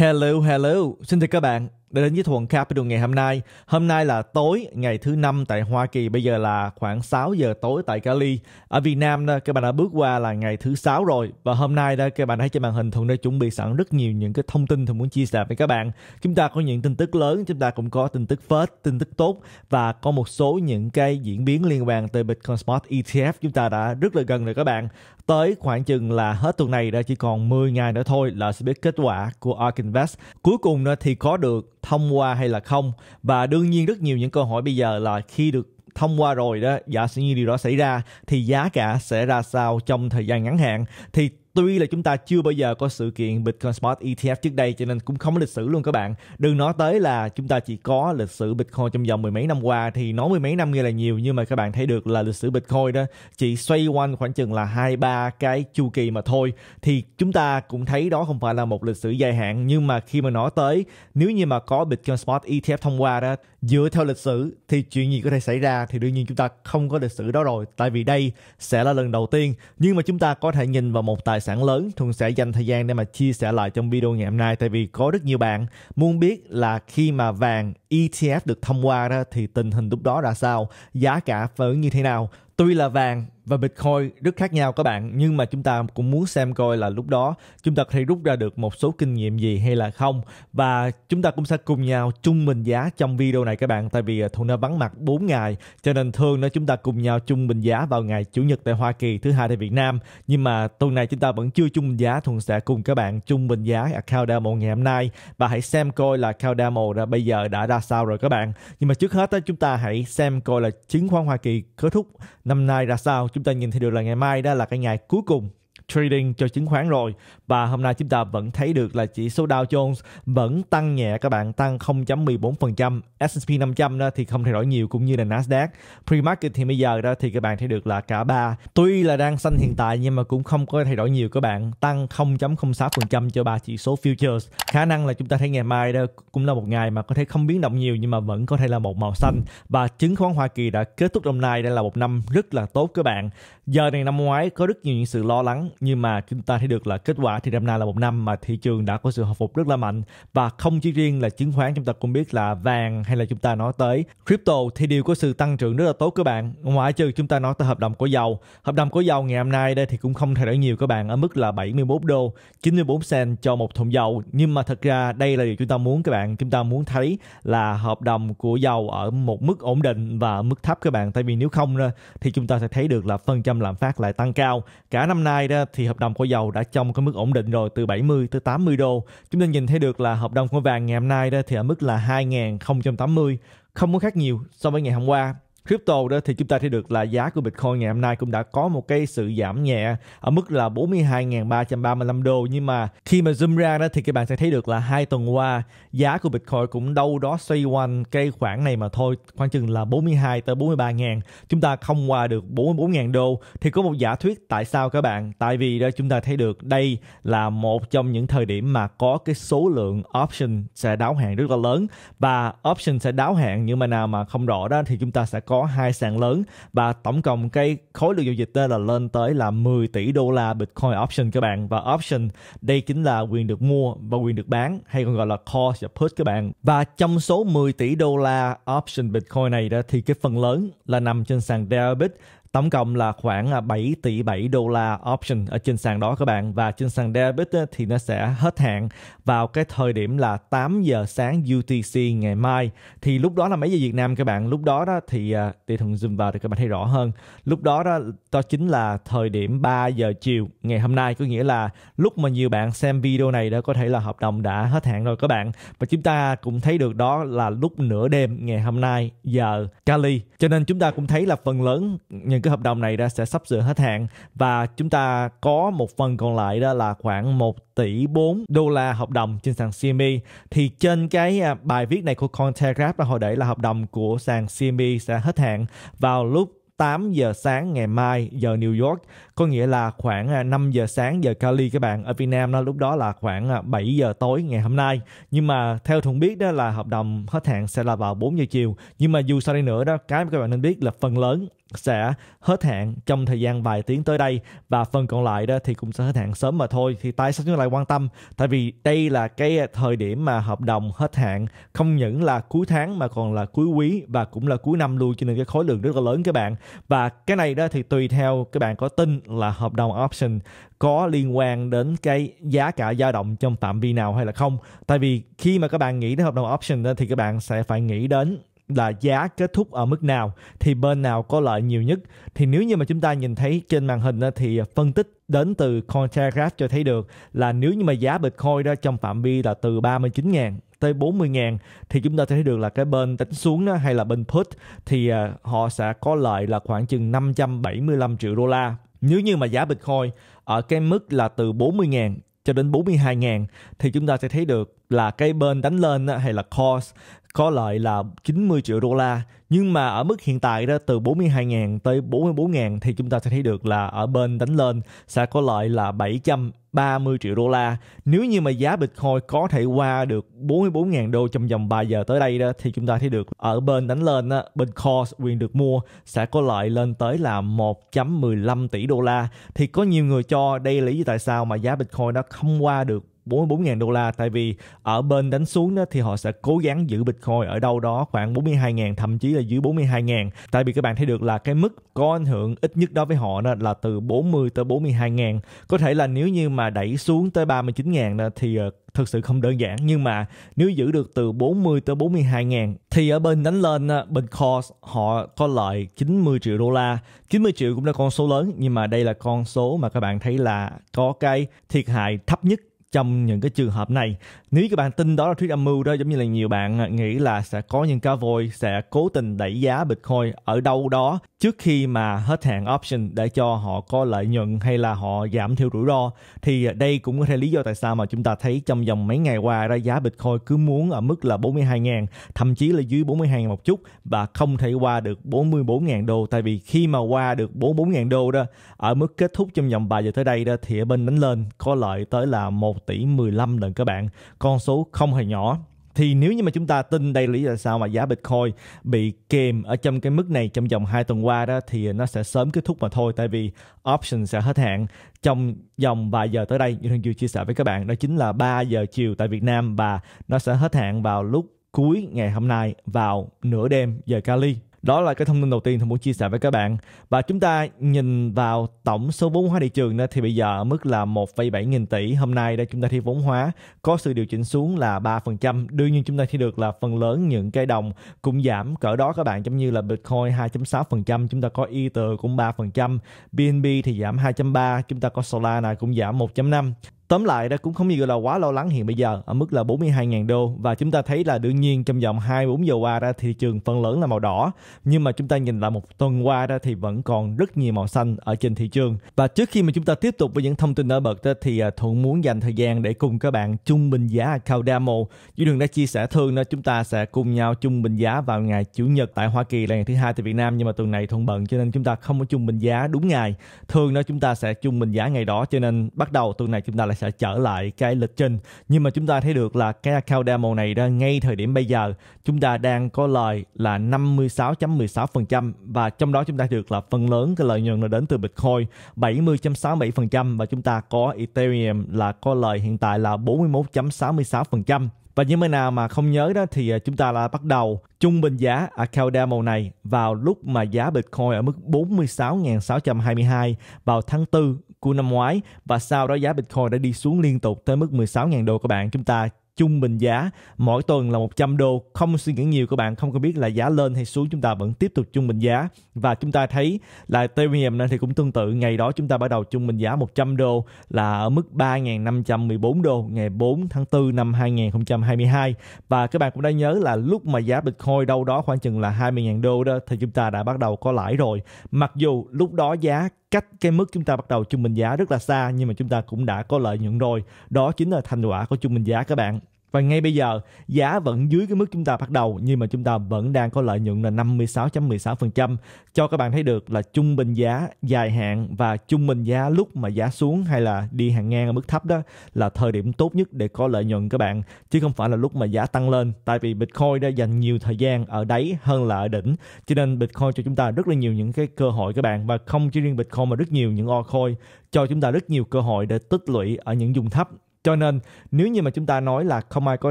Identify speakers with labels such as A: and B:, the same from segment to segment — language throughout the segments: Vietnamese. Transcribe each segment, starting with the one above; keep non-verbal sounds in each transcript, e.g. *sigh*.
A: Hello, hello. Xin chào các bạn. Đã đến với Thuận Capital ngày hôm nay. Hôm nay là tối ngày thứ năm tại Hoa Kỳ. Bây giờ là khoảng 6 giờ tối tại Cali. Ở Việt Nam đó, các bạn đã bước qua là ngày thứ sáu rồi. Và hôm nay đó, các bạn thấy trên màn hình Thuận đã chuẩn bị sẵn rất nhiều những cái thông tin Thuận muốn chia sẻ với các bạn. Chúng ta có những tin tức lớn, chúng ta cũng có tin tức phết, tin tức tốt và có một số những cái diễn biến liên quan tới Bitcoin Smart ETF chúng ta đã rất là gần rồi các bạn. Tới khoảng chừng là hết tuần này đã chỉ còn 10 ngày nữa thôi là sẽ biết kết quả của ARK Invest. Cuối cùng thì có được thông qua hay là không. Và đương nhiên rất nhiều những câu hỏi bây giờ là khi được thông qua rồi đó giả sử như điều đó xảy ra thì giá cả sẽ ra sao trong thời gian ngắn hạn thì tuy là chúng ta chưa bao giờ có sự kiện Bitcoin Spot ETF trước đây cho nên cũng không có lịch sử luôn các bạn đừng nói tới là chúng ta chỉ có lịch sử Bitcoin trong vòng mười mấy năm qua thì nói mười mấy năm nghe là nhiều nhưng mà các bạn thấy được là lịch sử Bitcoin đó chỉ xoay quanh khoảng chừng là hai ba cái chu kỳ mà thôi thì chúng ta cũng thấy đó không phải là một lịch sử dài hạn nhưng mà khi mà nói tới nếu như mà có Bitcoin Spot ETF thông qua đó dựa theo lịch sử thì chuyện gì có thể xảy ra thì đương nhiên chúng ta không có lịch sử đó rồi tại vì đây sẽ là lần đầu tiên nhưng mà chúng ta có thể nhìn vào một tài sản lớn thường sẽ dành thời gian để mà chia sẻ lại trong video ngày hôm nay tại vì có rất nhiều bạn muốn biết là khi mà vàng ETF được thông qua đó thì tình hình lúc đó ra sao giá cả phở như thế nào tuy là vàng và Bitcoin rất khác nhau các bạn nhưng mà chúng ta cũng muốn xem coi là lúc đó chúng ta có thể rút ra được một số kinh nghiệm gì hay là không và chúng ta cũng sẽ cùng nhau chung bình giá trong video này các bạn tại vì à, Thuận đã vắng mặt 4 ngày cho nên thường nó chúng ta cùng nhau chung bình giá vào ngày chủ nhật tại Hoa Kỳ thứ hai tại Việt Nam nhưng mà tuần này chúng ta vẫn chưa chung bình giá Thuận sẽ cùng các bạn chung bình giá ở Cardano ngày hôm nay và hãy xem coi là Cardano đã bây giờ đã ra sao rồi các bạn nhưng mà trước hết chúng ta hãy xem coi là chứng khoán Hoa Kỳ kết thúc năm nay ra sao chúng ta nhìn thấy được là ngày mai đó là cái ngày cuối cùng trading cho chứng khoán rồi và hôm nay chúng ta vẫn thấy được là chỉ số Dow Jones vẫn tăng nhẹ các bạn tăng 0.14% S&P 500 đó thì không thay đổi nhiều cũng như là Nasdaq pre-market thì bây giờ đó thì các bạn thấy được là cả ba tuy là đang xanh hiện tại nhưng mà cũng không có thay đổi nhiều các bạn tăng 0.06% cho ba chỉ số futures khả năng là chúng ta thấy ngày mai đó cũng là một ngày mà có thể không biến động nhiều nhưng mà vẫn có thể là một màu xanh và chứng khoán Hoa Kỳ đã kết thúc năm nay đây là một năm rất là tốt các bạn giờ này năm ngoái có rất nhiều những sự lo lắng nhưng mà chúng ta thấy được là kết quả thì năm nay là một năm mà thị trường đã có sự hồi phục rất là mạnh và không chỉ riêng là chứng khoán chúng ta cũng biết là vàng hay là chúng ta nói tới crypto thì đều có sự tăng trưởng rất là tốt các bạn ngoại trừ chúng ta nói tới hợp đồng của dầu hợp đồng của dầu ngày hôm nay đây thì cũng không thay đổi nhiều các bạn ở mức là 71 đô 94 cent cho một thùng dầu nhưng mà thật ra đây là điều chúng ta muốn các bạn chúng ta muốn thấy là hợp đồng của dầu ở một mức ổn định và mức thấp các bạn tại vì nếu không thì chúng ta sẽ thấy được là phần trăm lạm phát lại tăng cao cả năm nay đó thì hợp đồng của dầu đã trong cái mức ổn định rồi từ 70 tới 80 đô. Chúng ta nhìn thấy được là hợp đồng của vàng ngày hôm nay đó thì ở mức là 2080 không có khác nhiều so với ngày hôm qua crypto đó thì chúng ta thấy được là giá của Bitcoin ngày hôm nay cũng đã có một cái sự giảm nhẹ ở mức là 42.335 đô nhưng mà khi mà zoom ra đó thì các bạn sẽ thấy được là hai tuần qua giá của Bitcoin cũng đâu đó xoay quanh cây khoảng này mà thôi khoảng chừng là 42 tới 43 ngàn chúng ta không qua được 44 ngàn đô thì có một giả thuyết tại sao các bạn tại vì đó chúng ta thấy được đây là một trong những thời điểm mà có cái số lượng option sẽ đáo hạn rất là lớn và option sẽ đáo hạn nhưng mà nào mà không rõ đó thì chúng ta sẽ có có hai sàn lớn và tổng cộng cái khối lượng giao dịch là lên tới là 10 tỷ đô la Bitcoin option các bạn và option đây chính là quyền được mua và quyền được bán hay còn gọi là call và put các bạn và trong số 10 tỷ đô la option Bitcoin này đó thì cái phần lớn là nằm trên sàn Deribit Tổng cộng là khoảng 7 à, tỷ 7 đô la option ở trên sàn đó các bạn và trên sàn debit thì nó sẽ hết hạn vào cái thời điểm là 8 giờ sáng UTC ngày mai thì lúc đó là mấy giờ Việt Nam các bạn lúc đó đó thì à, để thường zoom vào thì các bạn thấy rõ hơn lúc đó đó đó chính là thời điểm 3 giờ chiều ngày hôm nay có nghĩa là lúc mà nhiều bạn xem video này đó có thể là hợp đồng đã hết hạn rồi các bạn và chúng ta cũng thấy được đó là lúc nửa đêm ngày hôm nay giờ Cali cho nên chúng ta cũng thấy là phần lớn nhân nhưng cái hợp đồng này đã sẽ sắp sửa hết hạn và chúng ta có một phần còn lại đó là khoảng 1 tỷ 4 đô la hợp đồng trên sàn CME thì trên cái à, bài viết này của Cointelegraph hồi đấy là hợp đồng của sàn CME sẽ hết hạn vào lúc 8 giờ sáng ngày mai giờ New York có nghĩa là khoảng 5 à, giờ sáng giờ Cali các bạn ở Việt Nam nó lúc đó là khoảng 7 à, giờ tối ngày hôm nay nhưng mà theo thông biết đó là hợp đồng hết hạn sẽ là vào 4 giờ chiều nhưng mà dù sao đi nữa đó cái mà các bạn nên biết là phần lớn sẽ hết hạn trong thời gian vài tiếng tới đây và phần còn lại đó thì cũng sẽ hết hạn sớm mà thôi thì tại sao chúng ta lại quan tâm tại vì đây là cái thời điểm mà hợp đồng hết hạn không những là cuối tháng mà còn là cuối quý và cũng là cuối năm luôn cho nên cái khối lượng rất là lớn các bạn và cái này đó thì tùy theo các bạn có tin là hợp đồng option có liên quan đến cái giá cả dao động trong phạm vi nào hay là không tại vì khi mà các bạn nghĩ đến hợp đồng option đó, thì các bạn sẽ phải nghĩ đến là giá kết thúc ở mức nào thì bên nào có lợi nhiều nhất thì nếu như mà chúng ta nhìn thấy trên màn hình thì phân tích đến từ Cointelegraph cho thấy được là nếu như mà giá Bitcoin đó trong phạm vi là từ 39.000 tới 40 000 thì chúng ta sẽ thấy được là cái bên đánh xuống đó, hay là bên put thì à, họ sẽ có lợi là khoảng chừng 575 triệu đô la. Nếu như mà giá Bitcoin ở cái mức là từ 40 000 cho đến 42 000 thì chúng ta sẽ thấy được là cái bên đánh lên hay là cost có lợi là 90 triệu đô la nhưng mà ở mức hiện tại đó từ 42.000 tới 44.000 thì chúng ta sẽ thấy được là ở bên đánh lên sẽ có lợi là 730 triệu đô la nếu như mà giá Bitcoin có thể qua được 44.000 đô trong vòng 3 giờ tới đây đó thì chúng ta thấy được ở bên đánh lên đó, bên cost quyền được mua sẽ có lợi lên tới là 1.15 tỷ đô la thì có nhiều người cho đây là lý do tại sao mà giá Bitcoin nó không qua được 44.000 đô la tại vì ở bên đánh xuống đó thì họ sẽ cố gắng giữ Bitcoin ở đâu đó khoảng 42.000 thậm chí là dưới 42.000 tại vì các bạn thấy được là cái mức có ảnh hưởng ít nhất đó với họ đó là từ 40 tới 42.000 có thể là nếu như mà đẩy xuống tới 39.000 đó thì ờ, thực sự không đơn giản nhưng mà nếu giữ được từ 40 tới 42 ngàn thì ở bên đánh lên bên cost họ có lợi 90 triệu đô la 90 triệu cũng là con số lớn nhưng mà đây là con số mà các bạn thấy là có cái thiệt hại thấp nhất trong những cái trường hợp này nếu các bạn tin đó là thuyết âm mưu đó giống như là nhiều bạn à, nghĩ là sẽ có những cá voi sẽ cố tình đẩy giá bitcoin ở đâu đó trước khi mà hết hạn option để cho họ có lợi nhuận hay là họ giảm thiểu rủi ro thì à, đây cũng có thể lý do tại sao mà chúng ta thấy trong vòng mấy ngày qua ra giá bitcoin cứ muốn ở mức là 42.000 thậm chí là dưới 42.000 một chút và không thể qua được 44.000 đô tại vì khi mà qua được 44.000 đô đó ở mức kết thúc trong vòng vài giờ tới đây đó thì ở bên đánh lên có lợi tới là một tỷ 15 lần các bạn. Con số không hề nhỏ. Thì nếu như mà chúng ta tin đây lý do sao mà giá Bitcoin bị kìm ở trong cái mức này trong vòng 2 tuần qua đó thì nó sẽ sớm kết thúc mà thôi tại vì option sẽ hết hạn trong dòng vài giờ tới đây như thường vừa chia sẻ với các bạn đó chính là 3 giờ chiều tại Việt Nam và nó sẽ hết hạn vào lúc cuối ngày hôm nay vào nửa đêm giờ Cali đó là cái thông tin đầu tiên tôi muốn chia sẻ với các bạn. Và chúng ta nhìn vào tổng số vốn hóa thị trường đó, thì bây giờ ở mức là 1,7 nghìn tỷ. Hôm nay đây chúng ta thi vốn hóa có sự điều chỉnh xuống là 3%. Đương nhiên chúng ta thi được là phần lớn những cây đồng cũng giảm cỡ đó các bạn giống như là Bitcoin 2.6%, chúng ta có Ether cũng 3%, BNB thì giảm 2.3, chúng ta có Solana cũng giảm 1.5. Tóm lại đó cũng không gì gọi là quá lo lắng hiện bây giờ ở mức là 42.000 đô và chúng ta thấy là đương nhiên trong vòng 2-4 giờ qua ra thị trường phần lớn là màu đỏ nhưng mà chúng ta nhìn lại một tuần qua ra thì vẫn còn rất nhiều màu xanh ở trên thị trường và trước khi mà chúng ta tiếp tục với những thông tin nổi bật đó, thì à, Thuận muốn dành thời gian để cùng các bạn trung bình giá account demo dưới đường đã chia sẻ thương đó chúng ta sẽ cùng nhau trung bình giá vào ngày chủ nhật tại Hoa Kỳ là ngày thứ hai tại Việt Nam nhưng mà tuần này Thuận bận cho nên chúng ta không có trung bình giá đúng ngày thường đó chúng ta sẽ trung bình giá ngày đó cho nên bắt đầu tuần này chúng ta lại sẽ trở lại cái lịch trình nhưng mà chúng ta thấy được là cái account demo này đang ngay thời điểm bây giờ chúng ta đang có lời là 56.16% và trong đó chúng ta được là phần lớn cái lợi nhuận là đến từ Bitcoin 70.67% và chúng ta có Ethereum là có lời hiện tại là 41.66% và những bên nào mà không nhớ đó thì à, chúng ta là bắt đầu trung bình giá ở Caldera màu này vào lúc mà giá Bitcoin ở mức 46.622 vào tháng 4 của năm ngoái và sau đó giá Bitcoin đã đi xuống liên tục tới mức 16.000 đô các bạn. Chúng ta trung bình giá mỗi tuần là 100 đô không suy nghĩ nhiều các bạn không có biết là giá lên hay xuống chúng ta vẫn tiếp tục trung bình giá và chúng ta thấy là Ethereum này thì cũng tương tự ngày đó chúng ta bắt đầu trung bình giá 100 đô là ở mức 3.514 đô ngày 4 tháng 4 năm 2022 và các bạn cũng đã nhớ là lúc mà giá Bitcoin đâu đó khoảng chừng là 20.000 đô đó thì chúng ta đã bắt đầu có lãi rồi mặc dù lúc đó giá cách cái mức chúng ta bắt đầu trung bình giá rất là xa nhưng mà chúng ta cũng đã có lợi nhuận rồi đó chính là thành quả của trung bình giá các bạn và ngay bây giờ giá vẫn dưới cái mức chúng ta bắt đầu nhưng mà chúng ta vẫn đang có lợi nhuận là 56.16% cho các bạn thấy được là trung bình giá dài hạn và trung bình giá lúc mà giá xuống hay là đi hàng ngang ở mức thấp đó là thời điểm tốt nhất để có lợi nhuận các bạn chứ không phải là lúc mà giá tăng lên tại vì Bitcoin đã dành nhiều thời gian ở đáy hơn là ở đỉnh cho nên Bitcoin cho chúng ta rất là nhiều những cái cơ hội các bạn và không chỉ riêng Bitcoin mà rất nhiều những o altcoin cho chúng ta rất nhiều cơ hội để tích lũy ở những vùng thấp cho nên nếu như mà chúng ta nói là không ai có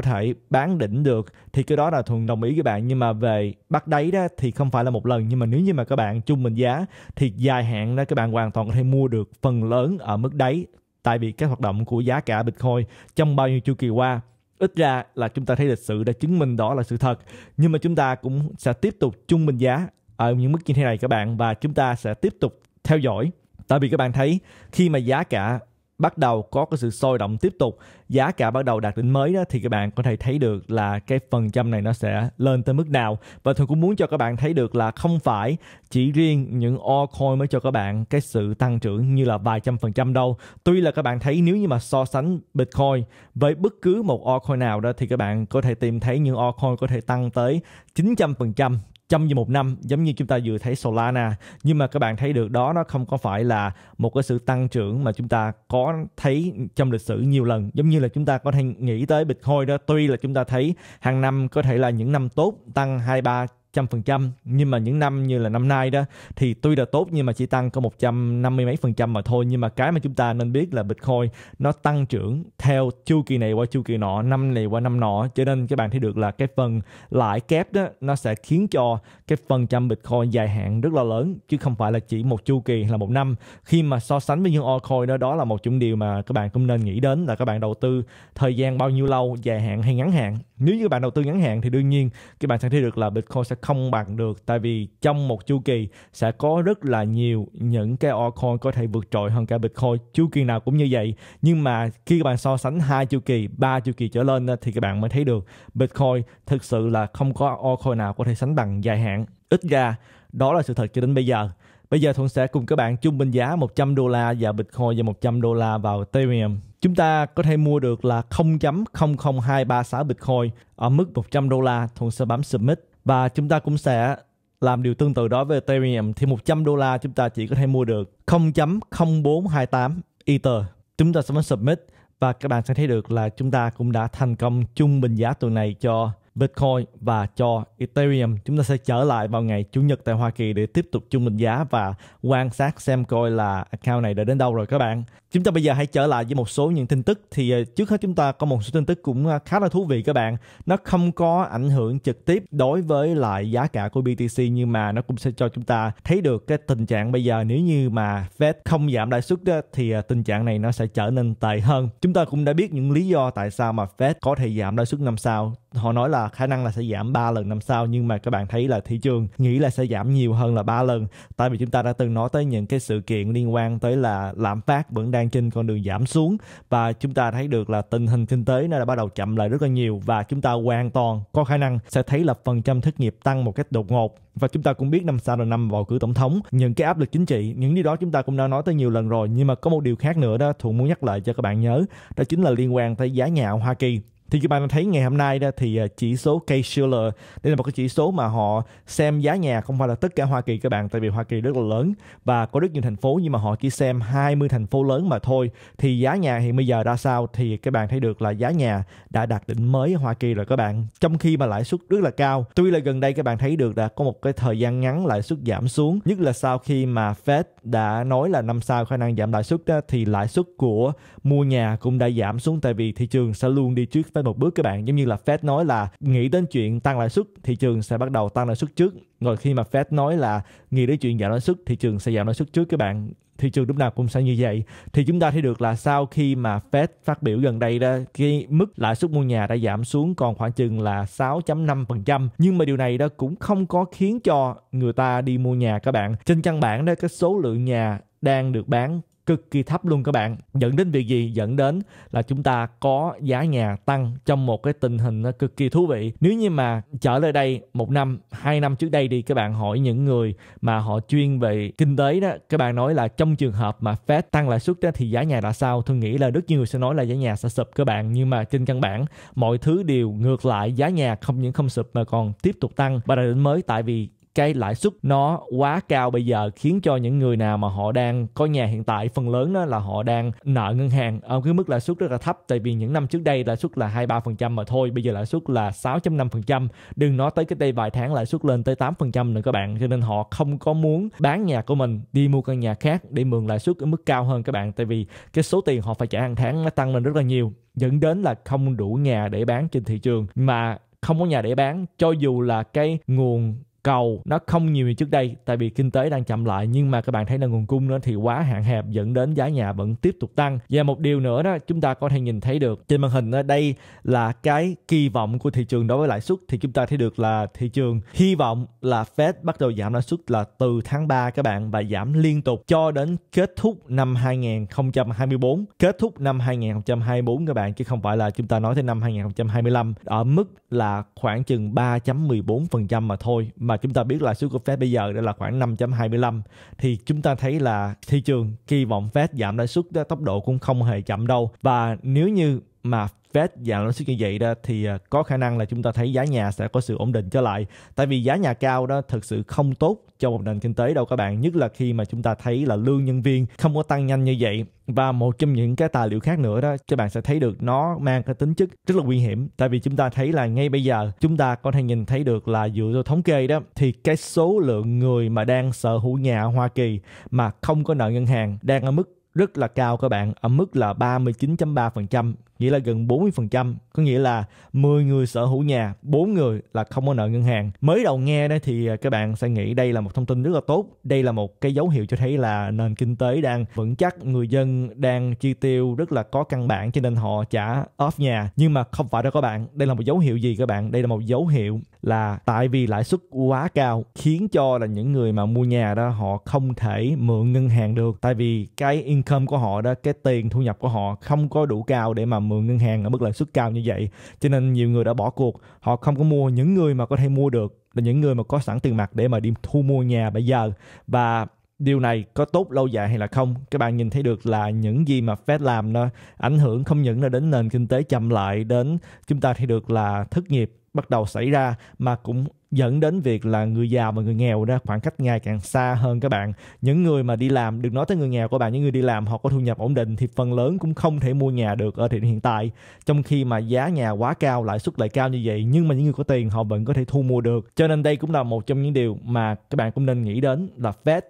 A: thể bán đỉnh được thì cái đó là thuần đồng ý với bạn nhưng mà về bắt đáy đó thì không phải là một lần nhưng mà nếu như mà các bạn trung bình giá thì dài hạn đó các bạn hoàn toàn có thể mua được phần lớn ở mức đáy tại vì các hoạt động của giá cả Bitcoin trong bao nhiêu chu kỳ qua ít ra là chúng ta thấy lịch sử đã chứng minh đó là sự thật nhưng mà chúng ta cũng sẽ tiếp tục trung bình giá ở những mức như thế này các bạn và chúng ta sẽ tiếp tục theo dõi tại vì các bạn thấy khi mà giá cả bắt đầu có cái sự sôi động tiếp tục giá cả bắt đầu đạt đỉnh mới đó thì các bạn có thể thấy được là cái phần trăm này nó sẽ lên tới mức nào và tôi cũng muốn cho các bạn thấy được là không phải chỉ riêng những altcoin mới cho các bạn cái sự tăng trưởng như là vài trăm phần trăm đâu tuy là các bạn thấy nếu như mà so sánh bitcoin với bất cứ một altcoin nào đó thì các bạn có thể tìm thấy những altcoin có thể tăng tới 900 phần trăm trong như một năm giống như chúng ta vừa thấy Solana nhưng mà các bạn thấy được đó nó không có phải là một cái sự tăng trưởng mà chúng ta có thấy trong lịch sử nhiều lần giống như là chúng ta có thể nghĩ tới Bitcoin đó tuy là chúng ta thấy hàng năm có thể là những năm tốt tăng 2 3 trăm phần trăm nhưng mà những năm như là năm nay đó thì tuy là tốt nhưng mà chỉ tăng có một trăm năm mươi mấy phần trăm mà thôi nhưng mà cái mà chúng ta nên biết là Bitcoin nó tăng trưởng theo chu kỳ này qua chu kỳ nọ năm này qua năm nọ cho nên các bạn thấy được là cái phần lãi kép đó nó sẽ khiến cho cái phần trăm Bitcoin dài hạn rất là lớn chứ không phải là chỉ một chu kỳ là một năm khi mà so sánh với những altcoin đó đó là một chủng điều mà các bạn cũng nên nghĩ đến là các bạn đầu tư thời gian bao nhiêu lâu dài hạn hay ngắn hạn nếu như bạn đầu tư ngắn hạn thì đương nhiên các bạn sẽ thấy được là Bitcoin sẽ không bằng được tại vì trong một chu kỳ sẽ có rất là nhiều những cái altcoin có thể vượt trội hơn cả Bitcoin chu kỳ nào cũng như vậy nhưng mà khi các bạn so sánh hai chu kỳ ba chu kỳ trở lên thì các bạn mới thấy được Bitcoin thực sự là không có altcoin nào có thể sánh bằng dài hạn ít ra đó là sự thật cho đến bây giờ Bây giờ Thuận sẽ cùng các bạn chung bình giá 100 đô la và Bitcoin và 100 đô la vào Ethereum. Chúng ta có thể mua được là 0.00236 Bitcoin ở mức 100 đô la. Thuận sẽ bấm Submit và chúng ta cũng sẽ làm điều tương tự đó với Ethereum thì 100 đô la chúng ta chỉ có thể mua được 0.0428 Ether. Chúng ta sẽ bấm Submit và các bạn sẽ thấy được là chúng ta cũng đã thành công chung bình giá tuần này cho Bitcoin và cho Ethereum. Chúng ta sẽ trở lại vào ngày Chủ nhật tại Hoa Kỳ để tiếp tục chung định giá và quan sát xem coi là account này đã đến đâu rồi các bạn. Chúng ta bây giờ hãy trở lại với một số những tin tức thì ờ, trước hết chúng ta có một số tin tức cũng ờ, khá là thú vị các bạn. Nó không có ảnh hưởng trực tiếp đối với lại giá cả của BTC nhưng mà nó cũng sẽ cho chúng ta thấy được cái tình trạng bây giờ nếu như mà Fed không giảm lãi suất thì ờ, tình trạng này nó sẽ trở nên tệ hơn. Chúng ta cũng đã biết những lý do tại sao mà Fed có thể giảm lãi suất năm sau. Họ nói là khả năng là sẽ giảm 3 lần năm sau nhưng mà các bạn thấy là thị trường nghĩ là sẽ giảm nhiều hơn là 3 lần tại vì chúng ta đã từng nói tới những cái sự kiện liên quan tới là lạm phát vẫn đang đang trên con đường giảm xuống và chúng ta thấy được là tình hình kinh tế nó đã bắt đầu chậm lại rất là nhiều và chúng ta hoàn toàn có khả năng sẽ thấy là phần trăm thất nghiệp tăng một cách đột ngột và chúng ta cũng biết năm sau là năm bầu cử tổng thống những cái áp lực chính trị những điều đó chúng ta cũng đã nói tới nhiều lần rồi nhưng mà có một điều khác nữa đó thuận muốn nhắc lại cho các bạn nhớ đó chính là liên quan tới giá nhà ở hoa kỳ thì các bạn thấy ngày hôm nay đó thì à, chỉ số Case-Shiller đây là một cái chỉ số mà họ xem giá nhà không phải là tất cả Hoa Kỳ các bạn tại vì Hoa Kỳ rất là lớn và có rất nhiều thành phố nhưng mà họ chỉ xem 20 thành phố lớn mà thôi thì giá nhà hiện bây giờ ra sao thì các bạn thấy được là giá nhà đã đạt đỉnh mới ở Hoa Kỳ rồi các bạn trong khi mà lãi suất rất là cao tuy là gần đây các bạn thấy được đã có một cái thời gian ngắn lãi suất giảm xuống nhất là sau khi mà Fed đã nói là năm sau khả năng giảm lãi suất thì lãi suất của mua nhà cũng đã giảm xuống tại vì thị trường sẽ luôn đi trước thêm một bước các bạn giống như là Fed nói là nghĩ đến chuyện tăng lãi suất thị trường sẽ bắt đầu tăng lãi suất trước rồi khi mà Fed nói là nghĩ đến chuyện giảm lãi suất thị trường sẽ giảm lãi suất trước các bạn thị trường lúc nào cũng sẽ như vậy thì chúng ta thấy được là sau khi mà Fed phát biểu gần đây đó cái mức lãi suất mua nhà đã giảm xuống còn khoảng chừng là 6.5% nhưng mà điều này đó cũng không có khiến cho người ta đi mua nhà các bạn trên căn bản đó cái số lượng nhà đang được bán cực kỳ thấp luôn các bạn dẫn đến việc gì dẫn đến là chúng ta có giá nhà tăng trong một cái tình hình nó cực kỳ thú vị nếu như mà trở lại đây một năm hai năm trước đây đi các bạn hỏi những người mà họ chuyên về kinh tế đó các bạn nói là trong trường hợp mà Fed tăng lãi suất thì giá nhà là sao tôi nghĩ là rất nhiều người sẽ nói là giá nhà sẽ sụp các bạn nhưng mà trên căn bản mọi thứ đều ngược lại giá nhà không những không sụp mà còn tiếp tục tăng và là đỉnh mới tại vì cái lãi suất nó quá cao bây giờ khiến cho những người nào mà họ đang có nhà hiện tại phần lớn đó là họ đang nợ ngân hàng ở cái mức lãi suất rất là thấp tại vì những năm trước đây lãi suất là hai ba phần trăm mà thôi bây giờ lãi suất là 6.5% đừng nói tới cái đây vài tháng lãi suất lên tới 8% nữa các bạn cho nên họ không có muốn bán nhà của mình đi mua căn nhà khác để mượn lãi suất ở mức cao hơn các bạn tại vì cái số tiền họ phải trả hàng tháng nó tăng lên rất là nhiều dẫn đến là không đủ nhà để bán trên thị trường mà không có nhà để bán cho dù là cái nguồn cầu nó không nhiều như trước đây tại vì kinh tế đang chậm lại nhưng mà các bạn thấy là nguồn cung nó thì quá hạn hẹp dẫn đến giá nhà vẫn tiếp tục tăng và một điều nữa đó chúng ta có thể nhìn thấy được trên màn hình ở đây là cái kỳ vọng của thị trường đối với lãi suất thì chúng ta thấy được là thị trường hy vọng là Fed bắt đầu giảm lãi suất là từ tháng 3 các bạn và giảm liên tục cho đến kết thúc năm 2024 kết thúc năm 2024 các bạn chứ không phải là chúng ta nói tới năm 2025 ở mức là khoảng chừng 3.14% mà thôi mà chúng ta biết là số của Fed bây giờ đã là khoảng 5.25 thì chúng ta thấy là thị trường kỳ vọng Fed giảm lãi suất tốc độ cũng không hề chậm đâu và nếu như mà Fed giảm lãi suất như vậy đó thì à, có khả năng là chúng ta thấy giá nhà sẽ có sự ổn định trở lại. Tại vì giá nhà cao đó thực sự không tốt cho một nền kinh tế đâu các bạn, nhất là khi mà chúng ta thấy là lương nhân viên không có tăng nhanh như vậy và một trong những cái tài liệu khác nữa đó các bạn sẽ thấy được nó mang cái tính chất rất là nguy hiểm tại vì chúng ta thấy là ngay bây giờ chúng ta có thể nhìn thấy được là dựa theo thống kê đó thì cái số lượng người mà đang sở hữu nhà ở Hoa Kỳ mà không có nợ ngân hàng đang ở mức rất là cao các bạn ở mức là 39.3% nghĩa là gần 40%, có nghĩa là 10 người sở hữu nhà, 4 người là không có nợ ngân hàng. Mới đầu nghe đó thì à, các bạn sẽ nghĩ đây là một thông tin rất là tốt, đây là một cái dấu hiệu cho thấy là nền kinh tế đang vững chắc, người dân đang chi tiêu rất là có căn bản cho nên họ trả off nhà. Nhưng mà không phải đâu các bạn, đây là một dấu hiệu gì các bạn? Đây là một dấu hiệu là tại vì lãi suất quá cao khiến cho là những người mà mua nhà đó họ không thể mượn ngân hàng được tại vì cái income của họ đó, cái tiền thu nhập của họ không có đủ cao để mà mượn ngân hàng ở mức lãi suất cao như vậy cho nên nhiều người đã bỏ cuộc họ không có mua những người mà có thể mua được là những người mà có sẵn tiền mặt để mà đi thu mua nhà bây giờ và điều này có tốt lâu dài hay là không các bạn nhìn thấy được là những gì mà Fed làm nó ảnh hưởng không những là đến nền kinh tế chậm lại đến chúng ta thấy được là thất nghiệp bắt đầu xảy ra mà cũng dẫn đến việc là người giàu và người nghèo ra khoảng cách ngày càng xa hơn các bạn những người mà đi làm đừng nói tới người nghèo của bạn những người đi làm họ có thu nhập ổn định thì phần lớn cũng không thể mua nhà được ở thị trường hiện tại trong khi mà giá nhà quá cao lãi suất lại cao như vậy nhưng mà những người có tiền họ vẫn có thể thu mua được cho nên đây cũng là một trong những điều mà các bạn cũng nên nghĩ đến là Fed